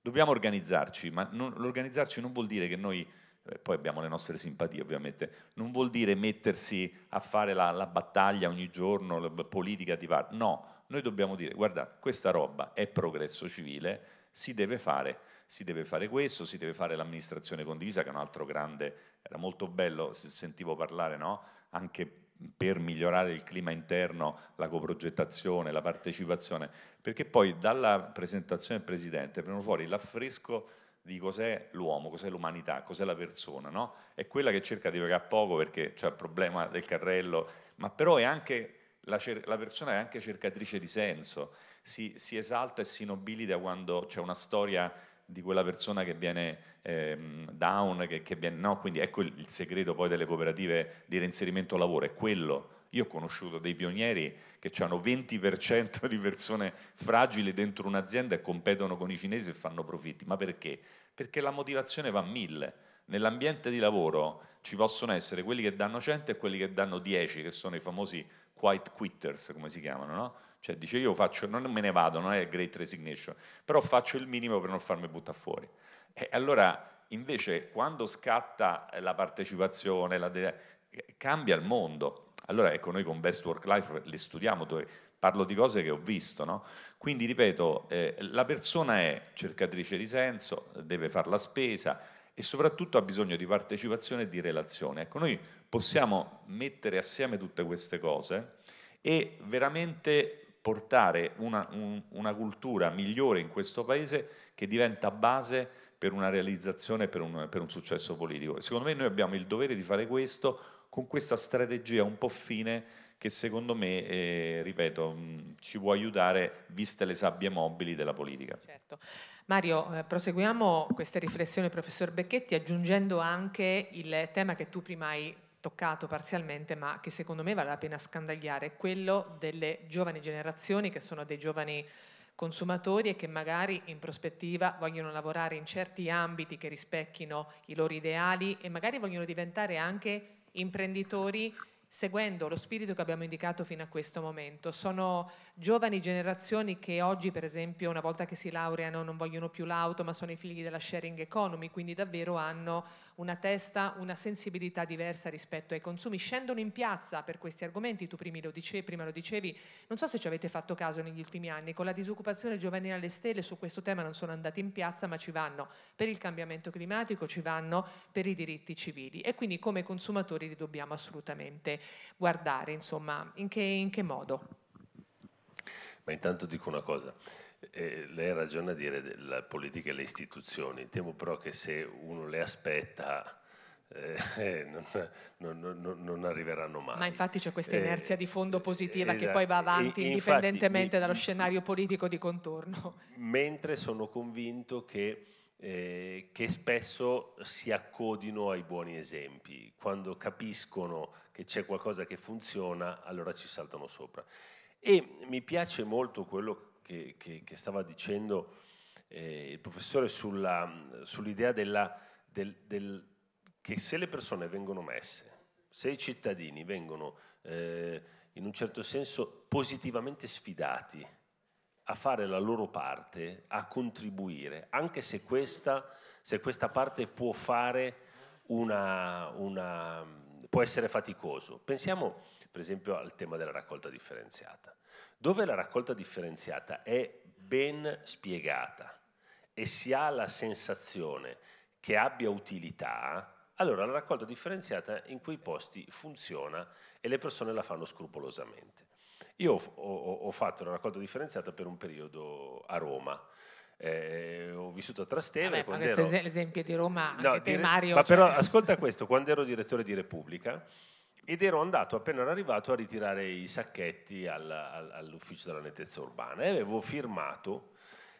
dobbiamo organizzarci, ma non, l'organizzarci non vuol dire che noi, eh, poi abbiamo le nostre simpatie ovviamente, non vuol dire mettersi a fare la, la battaglia ogni giorno, la, politica di parte, no, noi dobbiamo dire guarda questa roba è progresso civile, si deve fare, si deve fare questo, si deve fare l'amministrazione condivisa che è un altro grande, era molto bello, sentivo parlare no? anche per migliorare il clima interno, la coprogettazione, la partecipazione, perché poi dalla presentazione del Presidente prendono fuori l'affresco di cos'è l'uomo, cos'è l'umanità, cos'è la persona, no? È quella che cerca di pagare poco perché c'è il problema del carrello, ma però è anche la, la persona è anche cercatrice di senso, si, si esalta e si nobilita quando c'è una storia di quella persona che viene ehm, down, che, che viene, no? quindi ecco il, il, segreto poi delle cooperative di reinserimento lavoro, è quello. Io ho conosciuto dei pionieri che hanno 20% di persone fragili dentro un'azienda e competono con i cinesi e fanno profitti, ma perché? Perché la motivazione va a mille. Nell'ambiente di lavoro ci possono essere quelli che danno 100 e quelli che danno 10, che sono i famosi quiet quitters, come si chiamano, no? Cioè dice io faccio, non me ne vado, non è great resignation, però faccio il minimo per non farmi buttare fuori. E allora invece quando scatta la partecipazione, la de- eh, cambia il mondo. Allora ecco, noi con Best Work Life le studiamo, parlo di cose che ho visto, no? Quindi ripeto, eh, la persona è cercatrice di senso, deve fare la spesa e soprattutto ha bisogno di partecipazione e di relazione. Ecco, noi possiamo mettere assieme tutte queste cose e veramente portare una, un, una cultura migliore in questo Paese che diventa base per una realizzazione, per un, per un successo politico. Secondo me noi abbiamo il dovere di fare questo con questa strategia un po' fine che secondo me, eh, ripeto, mm, ci può aiutare viste le sabbie mobili della politica. Certo. Mario, eh, proseguiamo queste riflessioni, professor Becchetti, aggiungendo anche il tema che tu prima hai toccato parzialmente, ma che secondo me vale la pena scandagliare, è quello delle giovani generazioni che sono dei giovani consumatori e che magari in prospettiva vogliono lavorare in certi ambiti che rispecchino i loro ideali e magari vogliono diventare anche imprenditori seguendo lo spirito che abbiamo indicato fino a questo momento. Sono giovani generazioni che oggi, per esempio, una volta che si laureano non vogliono più l'auto, ma sono i figli della sharing economy, quindi davvero hanno una testa, una sensibilità diversa rispetto ai consumi, scendono in piazza per questi argomenti, tu prima lo dicevi, prima lo dicevi. non so se ci avete fatto caso negli ultimi anni, con la disoccupazione giovanile alle stelle su questo tema non sono andati in piazza ma ci vanno per il cambiamento climatico, ci vanno per i diritti civili e quindi come consumatori li dobbiamo assolutamente guardare, insomma, in che, in che modo? Ma intanto dico una cosa. Eh, lei ha ragione a dire la politica e le istituzioni, temo però che se uno le aspetta eh, (laughs) eh non, non, non, non, arriveranno mai. Ma infatti c'è questa eh, inerzia eh, di fondo positiva esatto. che poi va avanti e, indipendentemente infatti, dallo mi, scenario politico di contorno. Mentre sono convinto che, eh, che spesso si accodino ai buoni esempi, quando capiscono che c'è qualcosa che funziona, allora ci saltano sopra. E mi piace molto quello che, che, che stava dicendo eh, il professore sulla, sull'idea della, del, del, che se le persone vengono messe, se i cittadini vengono eh, in un certo senso positivamente sfidati a fare la loro parte, a contribuire, anche se questa, se questa parte può fare una, una, può essere faticoso. Pensiamo per esempio al tema della raccolta differenziata dove la raccolta differenziata è ben spiegata e si ha la sensazione che abbia utilità, allora la raccolta differenziata in quei posti funziona e le persone la fanno scrupolosamente. Io ho, ho, ho fatto la raccolta differenziata per un periodo a Roma. Eh, ho vissuto a Trastevere. Vabbè, ero... l'esempio di Roma, no, di... Mario. Ma cioè... però ascolta questo, quando ero direttore di Repubblica, ed ero andato appena arrivato a ritirare i sacchetti all, all, all'ufficio della nettezza urbana e avevo firmato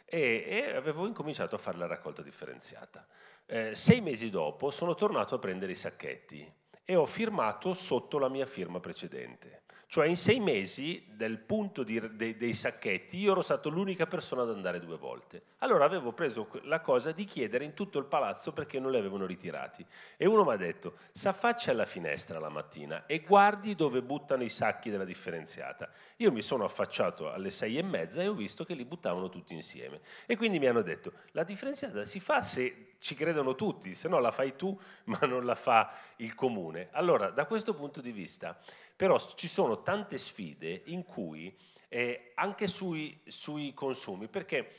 e, e avevo incominciato a fare la raccolta differenziata. Eh, sei mesi dopo sono tornato a prendere i sacchetti e ho firmato sotto la mia firma precedente. Cioè in sei mesi del punto di, de, dei sacchetti io ero stato l'unica persona ad andare due volte. Allora avevo preso la cosa di chiedere in tutto il palazzo perché non li avevano ritirati. E uno mi ha detto, s'affaccia alla finestra la mattina e guardi dove buttano i sacchi della differenziata. Io mi sono affacciato alle sei e mezza e ho visto che li buttavano tutti insieme. E quindi mi hanno detto, la differenziata si fa se ci credono tutti, se no la fai tu (laughs) ma non la fa il comune. Allora, da questo punto di vista, però ci sono tante sfide in cui eh, anche sui, sui, consumi, perché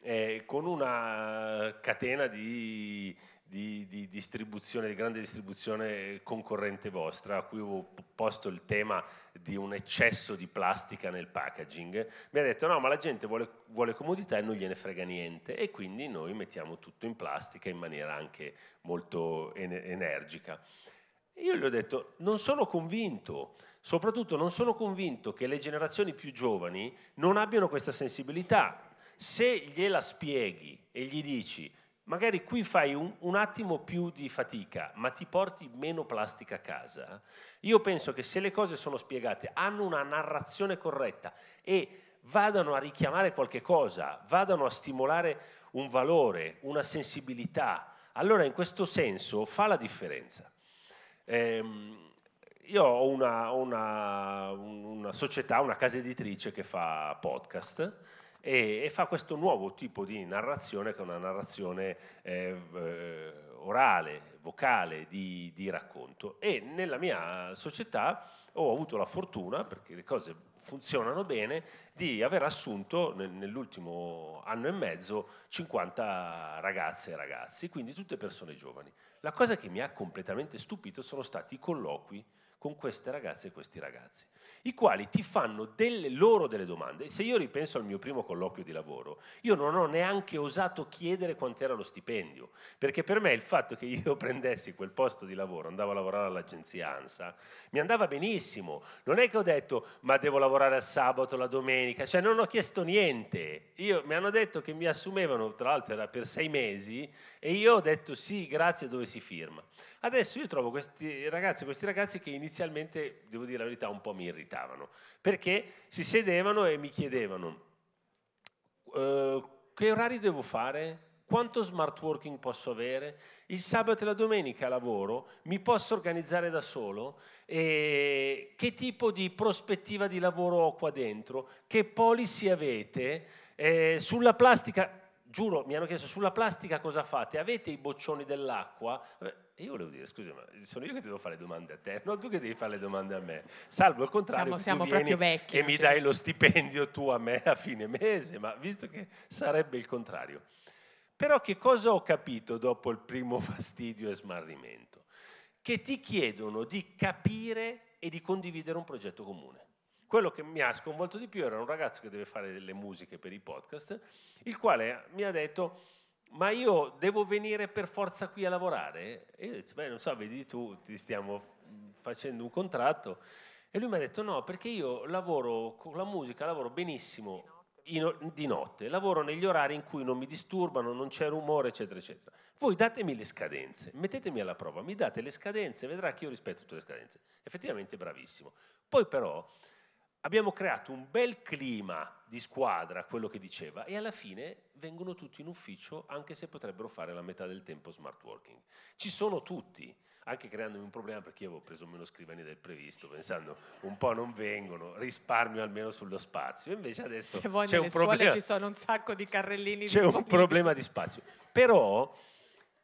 eh, con una catena di, di, di, distribuzione, di grande distribuzione concorrente vostra, a cui avevo posto il tema di un eccesso di plastica nel packaging, mi ha detto no, ma la gente vuole, vuole comodità e non gliene frega niente e quindi noi mettiamo tutto in plastica in maniera anche molto energica. E io gli ho detto, non sono convinto, soprattutto non sono convinto che le generazioni più giovani non abbiano questa sensibilità. Se gliela spieghi e gli dici, magari qui fai un, un, attimo più di fatica, ma ti porti meno plastica a casa, io penso che se le cose sono spiegate, hanno una narrazione corretta e vadano a richiamare qualche cosa, vadano a stimolare un valore, una sensibilità, allora in questo senso fa la differenza. Ehm, io ho una, una, una, società, una casa editrice che fa podcast e, e, fa questo nuovo tipo di narrazione che è una narrazione eh, eh, orale, vocale, di, di, racconto. E nella mia società ho avuto la fortuna, perché le cose funzionano bene, di aver assunto nel, nell'ultimo anno e mezzo 50 ragazze e ragazzi, quindi tutte persone giovani. La cosa che mi ha completamente stupito sono stati i colloqui con queste ragazze e questi ragazzi i quali ti fanno delle, loro delle domande. Se io ripenso al mio primo colloquio di lavoro, io non ho neanche osato chiedere quant'era lo stipendio, perché per me il fatto che io (laughs) prendessi quel posto di lavoro, andavo a lavorare all'agenzia ANSA, mi andava benissimo. Non è che ho detto ma devo lavorare al sabato, la domenica, cioè non ho chiesto niente. Io, mi hanno detto che mi assumevano, tra l'altro era per sei mesi, e io ho detto sì, grazie, dove si firma. Adesso io trovo questi ragazzi, questi ragazzi che inizialmente, devo dire la verità, un po' mi irritano aspettavano, perché si sedevano e mi chiedevano eh, che orari devo fare, quanto smart working posso avere, il sabato e la domenica lavoro, mi posso organizzare da solo, e che tipo di prospettiva di lavoro ho qua dentro, che policy avete, eh, sulla plastica, giuro, mi hanno chiesto sulla plastica cosa fate, avete i boccioni dell'acqua? E io volevo dire, scusa, ma sono io che ti devo fare le domande a te, non tu che devi fare le domande a me. Salvo il contrario, siamo, siamo proprio vecchi. E cioè. mi dai lo stipendio tu a me a fine mese, ma visto che sarebbe il contrario. Però che cosa ho capito dopo il primo (laughs) fastidio e smarrimento? Che ti chiedono di capire e di condividere un progetto comune. Quello che mi ha sconvolto di più era un ragazzo che deve fare delle musiche per i podcast, il quale mi ha detto ma io devo venire per forza qui a lavorare? E io ho detto, beh, non so, vedi tu, ti stiamo facendo un contratto. E lui mi ha detto, no, perché io lavoro con la musica, lavoro benissimo di notte. In, di notte, lavoro negli orari in cui non mi disturbano, non c'è rumore, eccetera, eccetera. Voi datemi le scadenze, mettetemi alla prova, mi date le scadenze, vedrà che io rispetto tutte le scadenze. Effettivamente bravissimo. Poi però abbiamo creato un bel clima di squadra quello che diceva e alla fine vengono tutti in ufficio anche se potrebbero fare la metà del tempo smart working. Ci sono tutti, anche creandomi un problema perché io avevo preso meno scrivani del previsto, pensando un po' non vengono, risparmio almeno sullo spazio. Invece adesso se vuoi c'è un problema, ci sono un sacco di carrellini C'è un problema di spazio. Però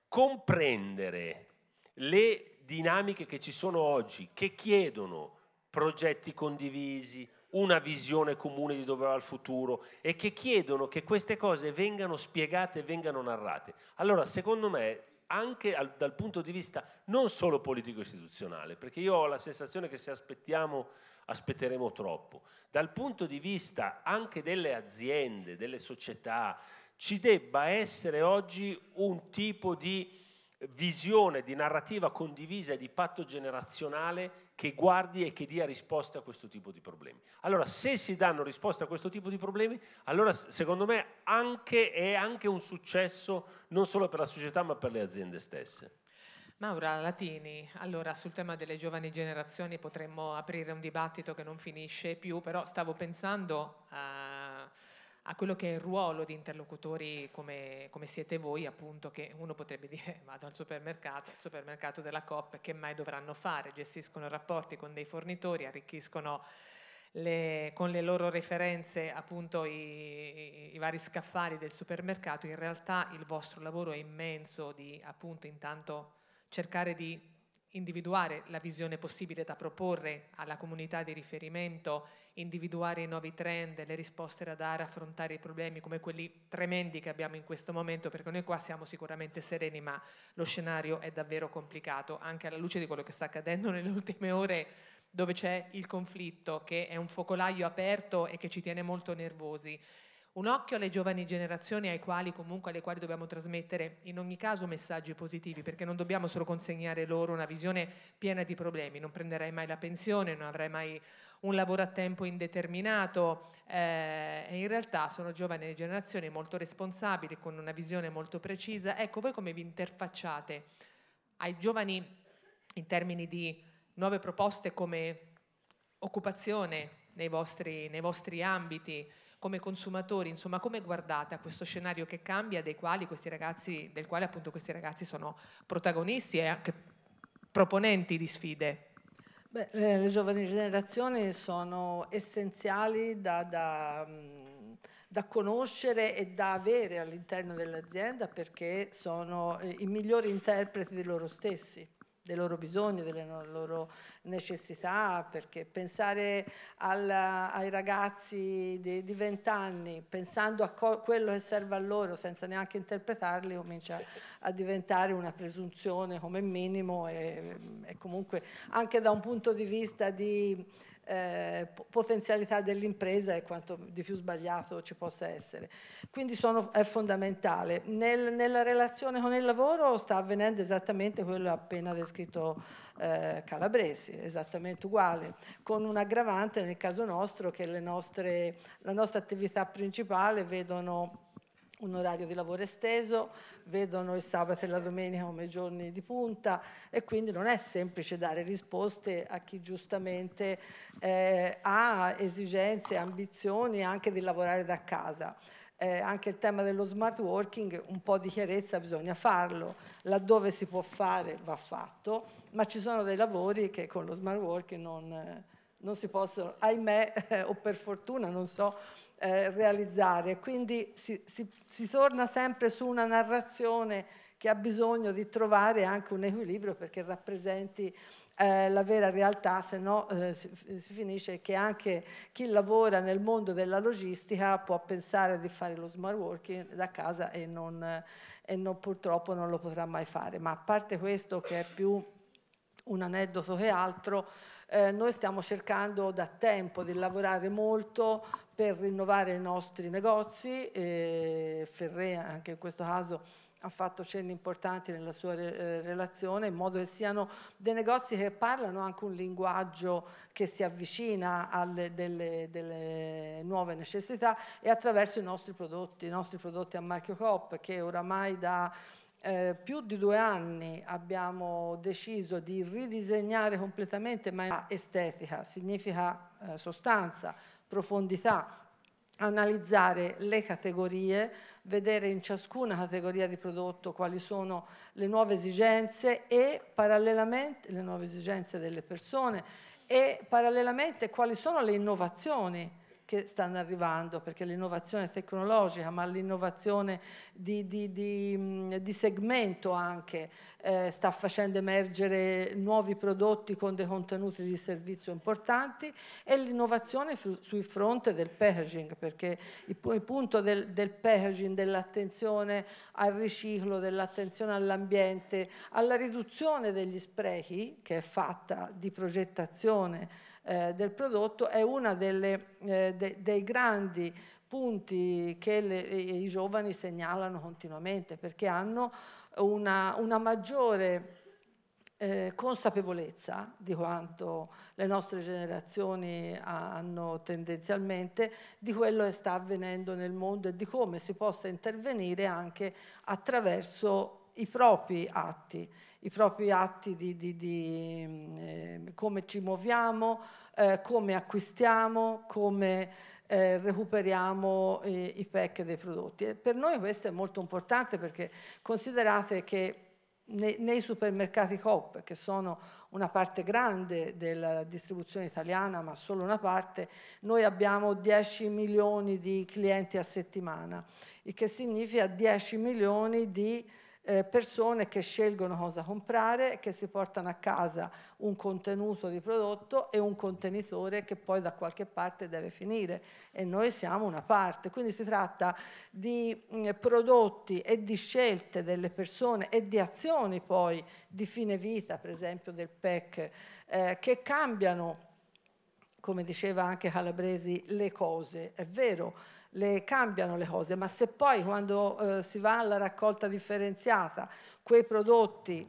comprendere le dinamiche che ci sono oggi che chiedono progetti condivisi, una visione comune di dove va il futuro e che chiedono che queste cose vengano spiegate, vengano narrate. Allora, secondo me, anche al, dal punto di vista non solo politico-istituzionale, perché io ho la sensazione che se aspettiamo aspetteremo troppo, dal punto di vista anche delle aziende, delle società, ci debba essere oggi un tipo di visione, di narrativa condivisa, e di patto generazionale che guardi e che dia risposte a questo tipo di problemi. Allora, se si danno risposte a questo tipo di problemi, allora secondo me anche, è anche un successo non solo per la società ma per le aziende stesse. Maura Latini, allora sul tema delle giovani generazioni potremmo aprire un dibattito che non finisce più, però stavo pensando a a quello che è il ruolo di interlocutori come, come, siete voi, appunto, che uno potrebbe dire (laughs) vado al supermercato, al supermercato della COP, che mai dovranno fare? Gestiscono rapporti con dei fornitori, arricchiscono le, con le loro referenze appunto i, i, vari scaffali del supermercato. In realtà il vostro lavoro è immenso di appunto intanto cercare di individuare la visione possibile da proporre alla comunità di riferimento, individuare i nuovi trend, le risposte da dare, affrontare i problemi come quelli tremendi che abbiamo in questo momento, perché noi qua siamo sicuramente sereni, ma lo scenario è davvero complicato, anche alla luce di quello che sta accadendo nelle ultime ore dove c'è il conflitto, che è un focolaio aperto e che ci tiene molto nervosi un occhio alle giovani generazioni alle quali, comunque, alle quali dobbiamo trasmettere in ogni caso messaggi positivi, perché non dobbiamo solo consegnare loro una visione piena di problemi, non prenderai mai la pensione, non avrai mai un lavoro a tempo indeterminato eh, in realtà sono giovani generazioni molto responsabili, con una visione molto precisa. Ecco, voi come vi interfacciate ai giovani in termini di nuove proposte come occupazione nei vostri, nei vostri ambiti? come consumatori, insomma, come guardate a questo scenario che cambia, ragazzi, del quale appunto questi ragazzi sono protagonisti e anche proponenti di sfide? Beh, eh, le giovani generazioni sono essenziali da, da mm, da conoscere e da avere all'interno dell'azienda perché sono eh, i migliori interpreti di loro stessi dei loro bisogni, delle loro necessità, perché pensare alla, ai ragazzi di, vent'anni pensando a quello che serve a loro senza neanche interpretarli, comincia a diventare una presunzione come minimo e, e comunque anche da un punto di vista di eh, potenzialità dell'impresa e quanto di più sbagliato ci possa essere. Quindi sono, è fondamentale. Nel, nella relazione con il lavoro sta avvenendo esattamente quello appena descritto eh, Calabresi, esattamente uguale, con un aggravante nel caso nostro che nostre, la nostra attività principale vedono un orario di lavoro esteso, vedono il sabato e la domenica come giorni di punta e quindi non è semplice dare risposte a chi giustamente eh, ha esigenze, ambizioni anche di lavorare da casa. Eh, anche il tema dello smart working, un po' di chiarezza bisogna farlo, laddove si può fare va fatto, ma ci sono dei lavori che con lo smart working non, eh, non si possono, ahimè (laughs) o per fortuna, non so, eh, realizzare. Quindi si, si, si torna sempre su una narrazione che ha bisogno di trovare anche un equilibrio perché rappresenti eh, la vera realtà, se no eh, si, si, finisce che anche chi lavora nel mondo della logistica può pensare di fare lo smart working da casa e, non, e non, purtroppo non lo potrà mai fare. Ma a parte questo che è più un aneddoto che altro, eh, noi stiamo cercando da tempo di lavorare molto per rinnovare i nostri negozi, eh, Ferré anche in questo caso ha fatto cenni importanti nella sua eh, relazione in modo che siano dei negozi che parlano anche un linguaggio che si avvicina alle delle, delle nuove necessità e attraverso i nostri prodotti, i nostri prodotti a marchio Coop che oramai da eh, più di due anni abbiamo deciso di ridisegnare completamente, ma estetica, significa eh, sostanza, profondità, analizzare le categorie, vedere in ciascuna categoria di prodotto quali sono le nuove esigenze e parallelamente le nuove esigenze delle persone e parallelamente quali sono le innovazioni che stanno arrivando, perché l'innovazione tecnologica, ma l'innovazione di, di, di, di, segmento anche, eh, sta facendo emergere nuovi prodotti con dei contenuti di servizio importanti e l'innovazione sui fronte del packaging, perché il, il punto del, del packaging, dell'attenzione al riciclo, dell'attenzione all'ambiente, alla riduzione degli sprechi che è fatta di progettazione eh, del prodotto è uno eh, de, dei grandi punti che le, i giovani segnalano continuamente perché hanno una, una maggiore eh, consapevolezza di quanto le nostre generazioni hanno tendenzialmente, di quello che sta avvenendo nel mondo e di come si possa intervenire anche attraverso i propri atti i propri atti di, di, di mm, eh, come ci muoviamo, eh, come acquistiamo, come eh, recuperiamo eh, i pack dei prodotti. E per noi questo è molto importante perché considerate che nei, nei supermercati COP, che sono una parte grande della distribuzione italiana, ma solo una parte, noi abbiamo 10 milioni di clienti a settimana, il che significa 10 milioni di eh, persone che scelgono cosa comprare, che si portano a casa un contenuto di prodotto e un contenitore che poi da qualche parte deve finire e noi siamo una parte. Quindi si tratta di mm, prodotti e di scelte delle persone e di azioni poi di fine vita, per esempio del PEC, eh, che cambiano come diceva anche Calabresi, le cose. È vero, le cambiano le cose, ma se poi quando eh, si va alla raccolta differenziata quei prodotti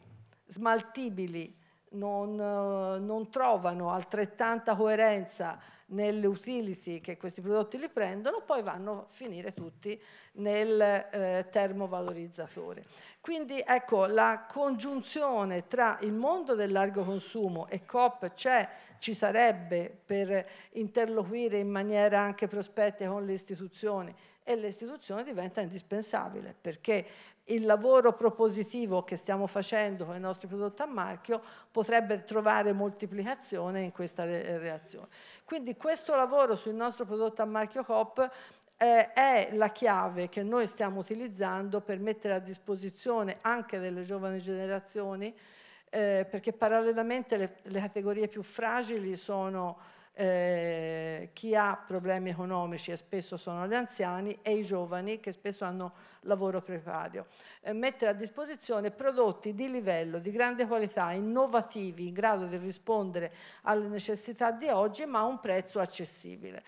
smaltibili non, eh, non trovano altrettanta coerenza nelle utility che questi prodotti li prendono, poi vanno a finire tutti nel eh, termovalorizzatore. Quindi ecco, la congiunzione tra il mondo del largo consumo e COP c'è, ci sarebbe per interloquire in maniera anche prospetta con le istituzioni e le istituzioni diventa indispensabile perché il lavoro propositivo che stiamo facendo con i nostri prodotti a marchio potrebbe trovare moltiplicazione in questa reazione. Quindi questo lavoro sul nostro prodotto a marchio COP eh, è la chiave che noi stiamo utilizzando per mettere a disposizione anche delle giovani generazioni, eh, perché parallelamente le, le categorie più fragili sono eh, chi ha problemi economici e spesso sono gli anziani e i giovani che spesso hanno lavoro precario. Eh, mettere a disposizione prodotti di livello, di grande qualità, innovativi, in grado di rispondere alle necessità di oggi ma a un prezzo accessibile.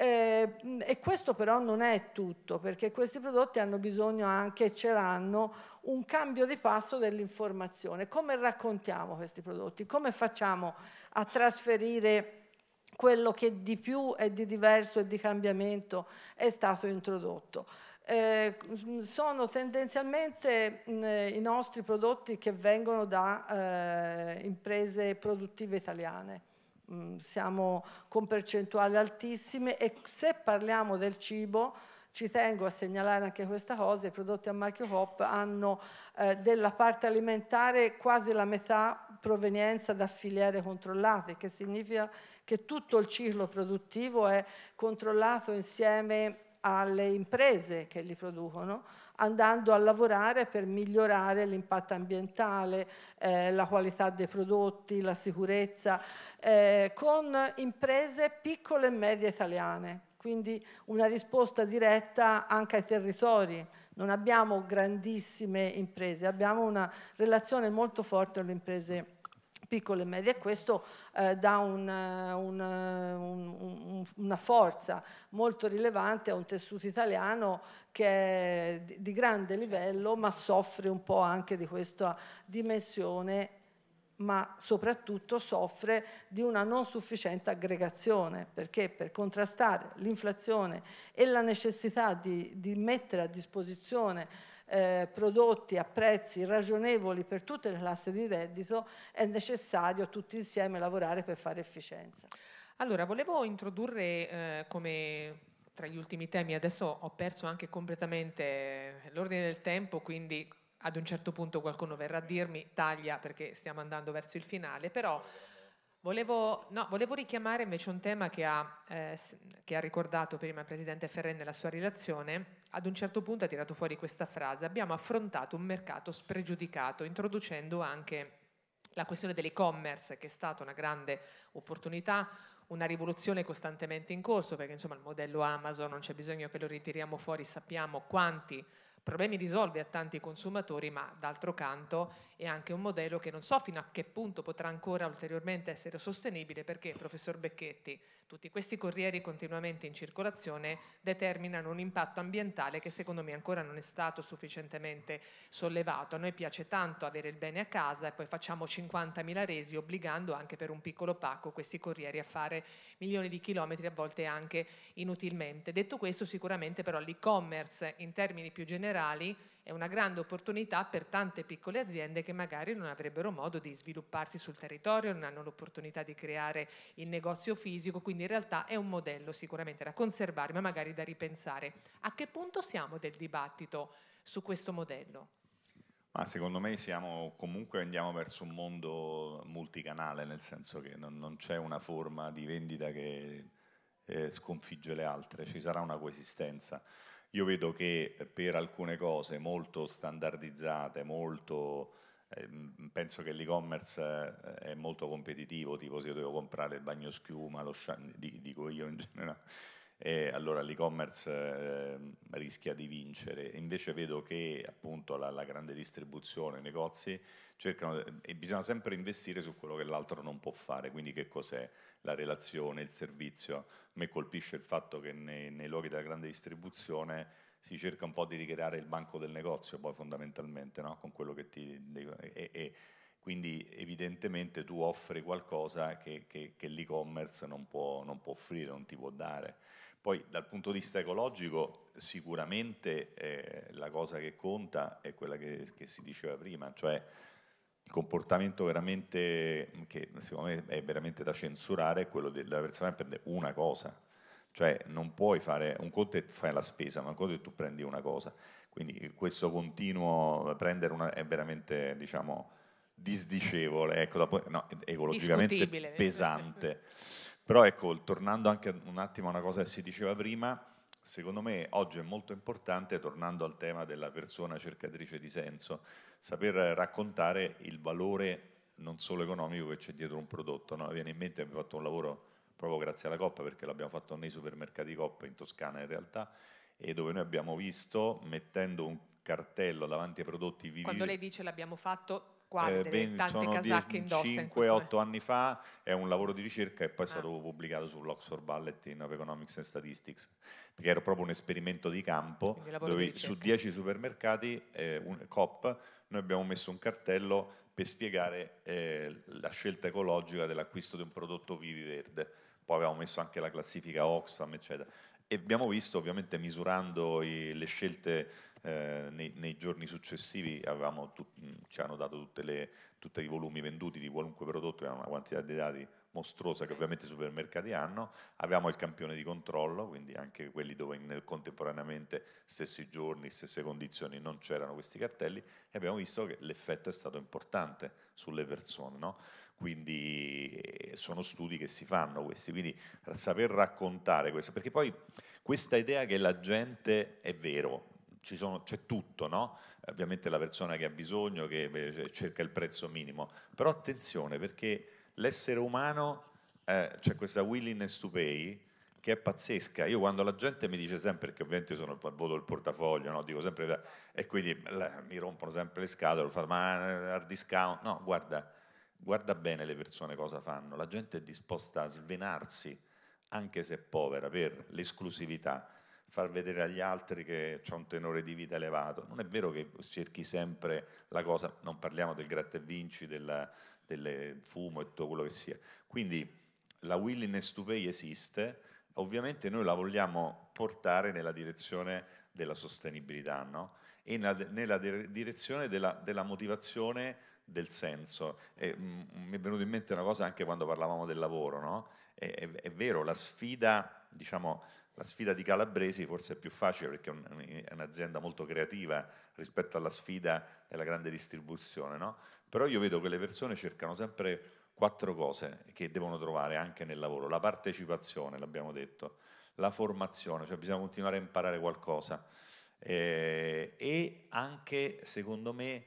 Eh, e questo però non è tutto, perché questi prodotti hanno bisogno anche, ce l'hanno, un cambio di passo dell'informazione. Come raccontiamo questi prodotti? Come facciamo a trasferire quello che di più e di diverso e di cambiamento è stato introdotto. Eh, sono tendenzialmente mh, i nostri prodotti che vengono da eh, imprese produttive italiane. Mm, siamo con percentuali altissime e se parliamo del cibo ci tengo a segnalare anche questa cosa, i prodotti a marchio Hop hanno eh, della parte alimentare quasi la metà provenienza da filiere controllate, che significa che tutto il ciclo produttivo è controllato insieme alle imprese che li producono, andando a lavorare per migliorare l'impatto ambientale, eh, la qualità dei prodotti, la sicurezza, eh, con imprese piccole e medie italiane. Quindi una risposta diretta anche ai territori. Non abbiamo grandissime imprese, abbiamo una relazione molto forte con le imprese italiane piccole e medie, questo eh, dà eh, eh, un, un, un, una forza molto rilevante a un tessuto italiano che è di, di grande livello ma soffre un po' anche di questa dimensione ma soprattutto soffre di una non sufficiente aggregazione, perché per contrastare l'inflazione e la necessità di, di mettere a disposizione eh, prodotti a prezzi ragionevoli per tutte le classi di reddito, è necessario tutti insieme lavorare per fare efficienza. Allora, volevo introdurre eh, come tra gli ultimi temi, adesso ho perso anche completamente l'ordine del tempo, quindi ad un certo punto qualcuno verrà a dirmi taglia perché stiamo andando verso il finale, però volevo, no, volevo richiamare invece un tema che ha, eh, che ha ricordato prima il Presidente Ferren nella sua relazione, ad un certo punto ha tirato fuori questa frase, abbiamo affrontato un mercato spregiudicato, introducendo anche la questione dell'e-commerce, che è stata una grande opportunità, una rivoluzione costantemente in corso, perché insomma il modello Amazon non c'è bisogno che lo ritiriamo fuori, sappiamo quanti problemi risolve a tanti consumatori, ma d'altro canto è anche un modello che non so fino a che punto potrà ancora ulteriormente essere sostenibile perché, professor Becchetti, tutti questi corrieri continuamente in circolazione determinano un impatto ambientale che secondo me ancora non è stato sufficientemente sollevato. A noi piace tanto avere il bene a casa e poi facciamo 50.000 resi obbligando anche per un piccolo pacco questi corrieri a fare milioni di chilometri, a volte anche inutilmente. Detto questo, sicuramente però l'e-commerce in termini più generali liberali è una grande opportunità per tante piccole aziende che magari non avrebbero modo di svilupparsi sul territorio, non hanno l'opportunità di creare il negozio fisico, quindi in realtà è un modello sicuramente da conservare, ma magari da ripensare. A che punto siamo del dibattito su questo modello? Ma secondo me siamo, comunque andiamo verso un mondo multicanale, nel senso che non, non c'è una forma di vendita che eh, sconfigge le altre, ci sarà una coesistenza. Io vedo che per alcune cose molto standardizzate, molto, eh, penso che l'e-commerce eh, è molto competitivo, tipo se io devo comprare il bagnoschiuma, lo scia- dico io in generale, e allora l'e-commerce eh, rischia di vincere. Invece vedo che appunto la, la grande distribuzione, i negozi cercano e bisogna sempre investire su quello che l'altro non può fare, quindi che cos'è la relazione, il servizio. A me colpisce il fatto che nei, nei luoghi della grande distribuzione si cerca un po' di ricreare il banco del negozio poi fondamentalmente no? con quello che ti... E, e, quindi evidentemente tu offri qualcosa che, che, che l'e-commerce non non può offrire, non ti può dare. Poi dal punto di vista ecologico sicuramente eh, la cosa che conta è quella che, che, si diceva prima, cioè il comportamento veramente, mm, che secondo me è veramente da censurare, è quello della persona che prende una cosa. Cioè non puoi fare, un conto è fare la spesa, ma un conto è tu prendi una cosa. Quindi questo continuo prendere una, è veramente, diciamo, disdicevole, ecco, no, ecologicamente eh. pesante. (laughs) Però ecco, tornando anche un attimo a una cosa che si diceva prima, secondo me oggi è molto importante, tornando al tema della persona cercatrice di senso, saper raccontare il valore non solo economico che c'è dietro un prodotto. No? Mi viene in mente, abbiamo fatto un lavoro proprio grazie alla Coppa, perché l'abbiamo fatto nei supermercati Coppa in Toscana in realtà, e dove noi abbiamo visto, mettendo un cartello davanti ai prodotti... Vivi... Quando lei dice l'abbiamo fatto, eh, quante eh, ben, tante casacche indossa 5-8 anni fa è un lavoro di ricerca e poi è ah. stato ah. pubblicato sull'Oxford Ballet in of Economics and Statistics perché era proprio un esperimento di campo dove di su 10 supermercati eh, un, COP noi abbiamo messo un cartello per spiegare eh, la scelta ecologica dell'acquisto di un prodotto vivi verde poi avevamo messo anche la classifica Oxfam eccetera e abbiamo visto ovviamente misurando i, le scelte eh, nei, nei, giorni successivi tut- mm, ci hanno dato tutti i volumi venduti di qualunque prodotto, era una quantità di dati mostruosa che ovviamente i supermercati hanno, avevamo il campione di controllo, quindi anche quelli dove in, contemporaneamente stessi giorni, stesse condizioni non c'erano questi cartelli e abbiamo visto che l'effetto è stato importante sulle persone. No? quindi eh, sono studi che si fanno questi, quindi saper raccontare questo, perché poi questa idea che la gente è vero, sono, c'è tutto, no? ovviamente la persona che ha bisogno, che eh, cioè, cerca il prezzo minimo, però attenzione perché l'essere umano eh, c'è questa willingness to pay che è pazzesca. Io quando la gente mi dice sempre, perché ovviamente sono voto del portafoglio, no? dico sempre, e quindi la, mi rompono sempre le scatole, fanno, ma eh, hard discount, no, guarda, guarda bene le persone cosa fanno, la gente è disposta a svenarsi, anche se è povera, per l'esclusività far vedere agli altri che c'è un tenore di vita elevato. Non è vero che cerchi sempre la cosa, non parliamo del gratta e vinci, della, del fumo e tutto quello che sia. Quindi la willingness to pay esiste, ovviamente noi la vogliamo portare nella direzione della sostenibilità no? e nella, nella direzione della, della motivazione del senso. E, mh, mm, mm, mi è venuto in mente una cosa anche quando parlavamo del lavoro, no? è, è, è, vero, la sfida, diciamo, la sfida di Calabresi forse è più facile perché è un'azienda molto creativa rispetto alla sfida della grande distribuzione, no? Però io vedo che le persone cercano sempre quattro cose che devono trovare anche nel lavoro. La partecipazione, l'abbiamo detto, la formazione, cioè bisogna continuare a imparare qualcosa eh, e anche, secondo me,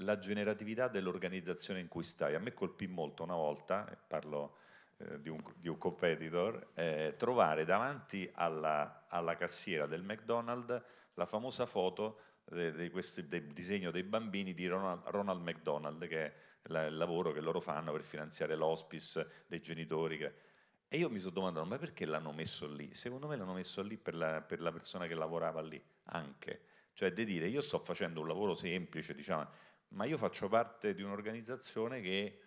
la generatività dell'organizzazione in cui stai. A me colpì molto una volta, parlo eh, di un, di un, competitor, eh, trovare davanti alla, alla, cassiera del McDonald's la famosa foto de, de questi, del disegno dei bambini di Ronald, Ronald McDonald, che è la, il lavoro che loro fanno per finanziare l'hospice dei genitori. Che... E io mi sono domandato, ma perché l'hanno messo lì? Secondo me l'hanno messo lì per la, per la persona che lavorava lì, anche. Cioè di dire, io sto facendo un lavoro semplice, diciamo, ma io faccio parte di un'organizzazione che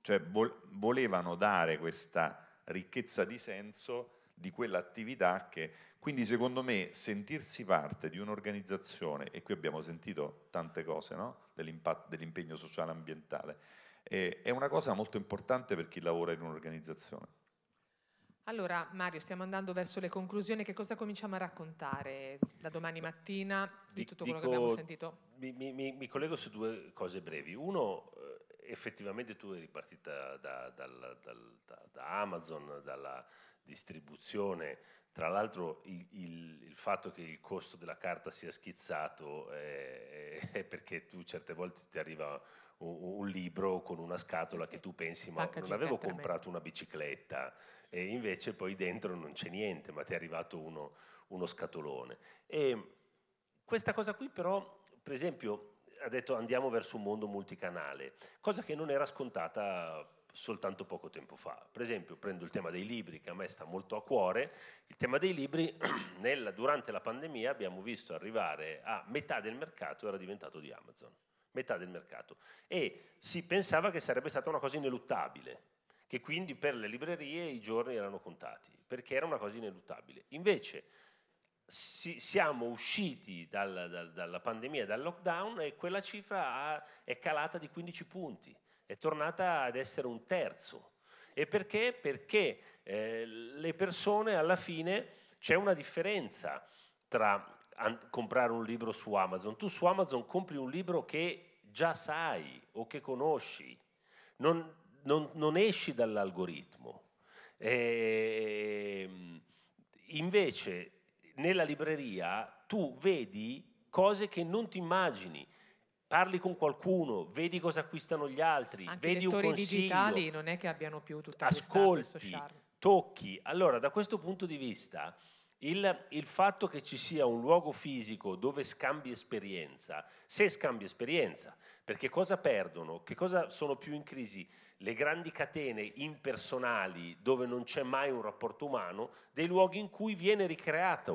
cioè volevano dare questa ricchezza di senso di quell'attività che quindi secondo me sentirsi parte di un'organizzazione e qui abbiamo sentito tante cose no? dell'impegno sociale ambientale eh, è una cosa molto importante per chi lavora in un'organizzazione allora Mario stiamo andando verso le conclusioni che cosa cominciamo a raccontare da domani mattina di tutto quello Dico, che abbiamo sentito mi, mi, mi collego su due cose brevi uno eh, effettivamente tu eri partita da, dal, dal, da, da Amazon, dalla distribuzione, tra l'altro il, il, il, fatto che il costo della carta sia schizzato è, è perché tu certe volte ti arriva un, un libro con una scatola sì, che tu pensi ma non avevo comprato una bicicletta e invece poi dentro non c'è niente ma ti è arrivato uno, uno scatolone. E questa cosa qui però, per esempio, ha detto andiamo verso un mondo multicanale, cosa che non era scontata soltanto poco tempo fa. Per esempio, prendo il tema dei libri che a me sta molto a cuore. Il tema dei libri, (clears throat) nella, durante la pandemia, abbiamo visto arrivare a metà del mercato era diventato di Amazon. Metà del mercato. E si pensava che sarebbe stata una cosa ineluttabile, che quindi per le librerie i giorni erano contati, perché era una cosa ineluttabile. Invece, si, siamo usciti dal, dal, dalla pandemia, dal lockdown e quella cifra ha, è calata di 15 punti, è tornata ad essere un terzo. E perché? Perché eh, le persone alla fine c'è una differenza tra comprare un libro su Amazon. Tu su Amazon compri un libro che già sai o che conosci, non, non, non esci dall'algoritmo. E ehm, invece nella libreria tu vedi cose che non ti immagini. Parli con qualcuno, vedi cosa acquistano gli altri, Anche vedi un consiglio. I digitali non è che abbiano più tutta ascolti, questa, Ascolti, tocchi. Allora, da questo punto di vista, il, il, fatto che ci sia un luogo fisico dove scambi esperienza, se scambi esperienza, perché cosa perdono? Che cosa sono più in crisi? Le grandi catene impersonali dove non c'è mai un rapporto umano, dei luoghi in cui viene ricreato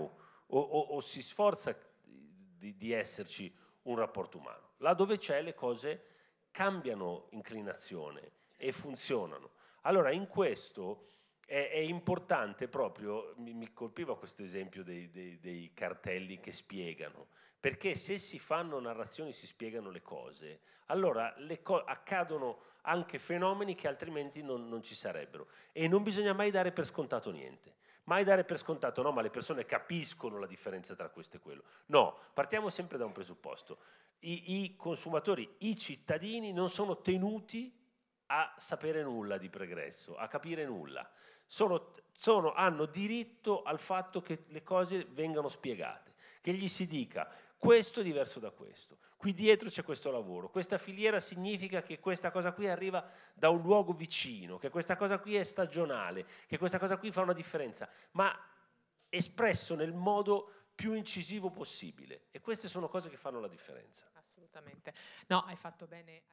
o, o, o si sforza di, di esserci un rapporto umano. Là dove c'è le cose cambiano inclinazione e funzionano. Allora in questo è, è importante proprio, mi, mi, colpiva questo esempio dei, dei, dei cartelli che spiegano, perché se si fanno narrazioni si spiegano le cose, allora le co- accadono anche fenomeni che altrimenti non, non, ci sarebbero. E non bisogna mai dare per scontato niente. Mai dare per scontato, no, ma le persone capiscono la differenza tra questo e quello. No, partiamo sempre da un presupposto. I, i consumatori, i cittadini non sono tenuti a sapere nulla di pregresso, a capire nulla. Sono, sono, hanno diritto al fatto che le cose vengano spiegate, che gli si dica questo è diverso da questo, qui dietro c'è questo lavoro, questa filiera significa che questa cosa qui arriva da un luogo vicino, che questa cosa qui è stagionale, che questa cosa qui fa una differenza, ma espresso nel modo più incisivo possibile. E queste sono cose che fanno la differenza. Assolutamente. No, hai fatto bene.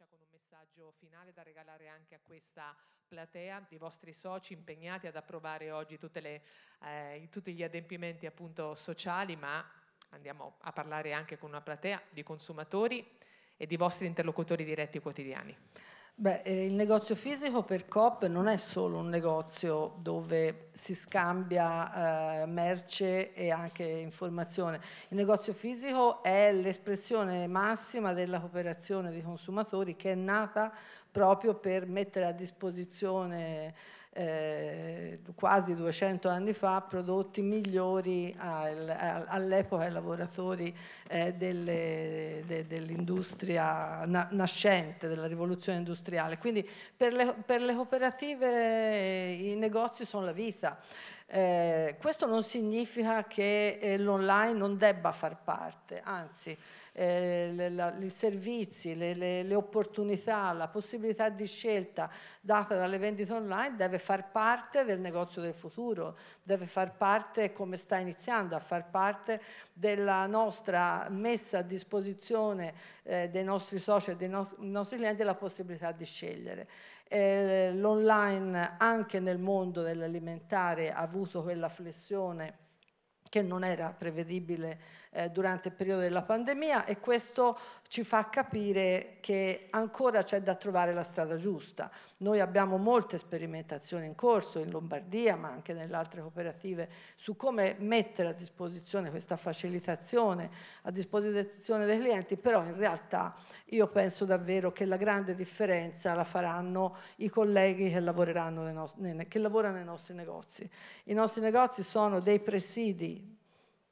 lascia con un messaggio finale da regalare anche a questa platea di vostri soci impegnati ad approvare oggi le, eh, tutti gli adempimenti appunto sociali, ma andiamo a parlare anche con una platea di consumatori e di vostri interlocutori diretti quotidiani. Beh, eh, il negozio fisico per COP non è solo un negozio dove si scambia eh, merce e anche informazione. Il negozio fisico è l'espressione massima della cooperazione dei consumatori che è nata proprio per mettere a disposizione eh, quasi 200 anni fa prodotti migliori al, all'epoca ai lavoratori eh, delle, de, dell'industria na, nascente, della rivoluzione industriale. Quindi per le, per le cooperative eh, i negozi sono la vita. Eh, questo non significa che eh, l'online non debba far parte, anzi eh, i servizi, le, le, le, opportunità, la possibilità di scelta data dalle vendite online deve far parte del negozio del futuro, deve far parte, come sta iniziando, a far parte della nostra messa a disposizione eh, dei nostri soci e dei no nostri clienti la possibilità di scegliere. Eh, L'online anche nel mondo dell'alimentare ha avuto quella flessione che non era prevedibile eh, durante il periodo della pandemia e questo ci fa capire che ancora c'è da trovare la strada giusta. Noi abbiamo molte sperimentazioni in corso in Lombardia ma anche nelle altre cooperative su come mettere a disposizione questa facilitazione a disposizione dei clienti, però in realtà io penso davvero che la grande differenza la faranno i colleghi che, lavoreranno nei, che lavorano nei nostri negozi. I nostri negozi sono dei presidi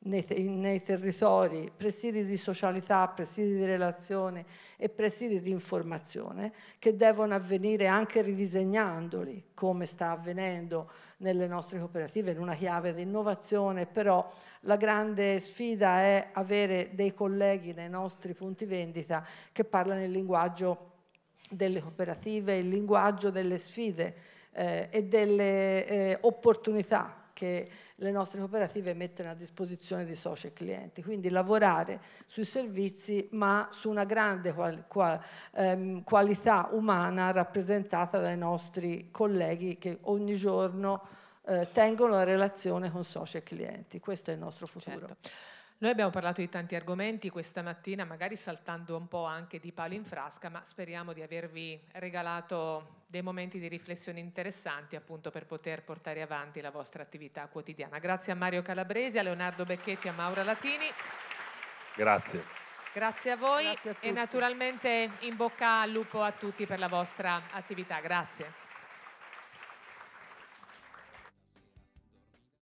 nei, nei territori, presidi di socialità, presidi di relazione e presidi di informazione che devono avvenire anche ridisegnandoli come sta avvenendo nelle nostre cooperative in una chiave di innovazione, però la grande sfida è avere dei colleghi nei nostri punti vendita che parlano il linguaggio delle cooperative, il linguaggio delle sfide eh, e delle eh, opportunità che le nostre cooperative mettono a disposizione di soci e clienti. Quindi lavorare sui servizi ma su una grande qual, qual, ehm, qualità umana rappresentata dai nostri colleghi che ogni giorno eh, tengono la relazione con soci e clienti. Questo è il nostro futuro. Certo. Noi abbiamo parlato di tanti argomenti questa mattina, magari saltando un po' anche di palo in frasca, ma speriamo di avervi regalato dei momenti di riflessione interessanti appunto per poter portare avanti la vostra attività quotidiana. Grazie a Mario Calabresi, a Leonardo Becchetti, a Maura Latini. Grazie. Grazie a voi Grazie a e naturalmente in bocca al lupo a tutti per la vostra attività. Grazie.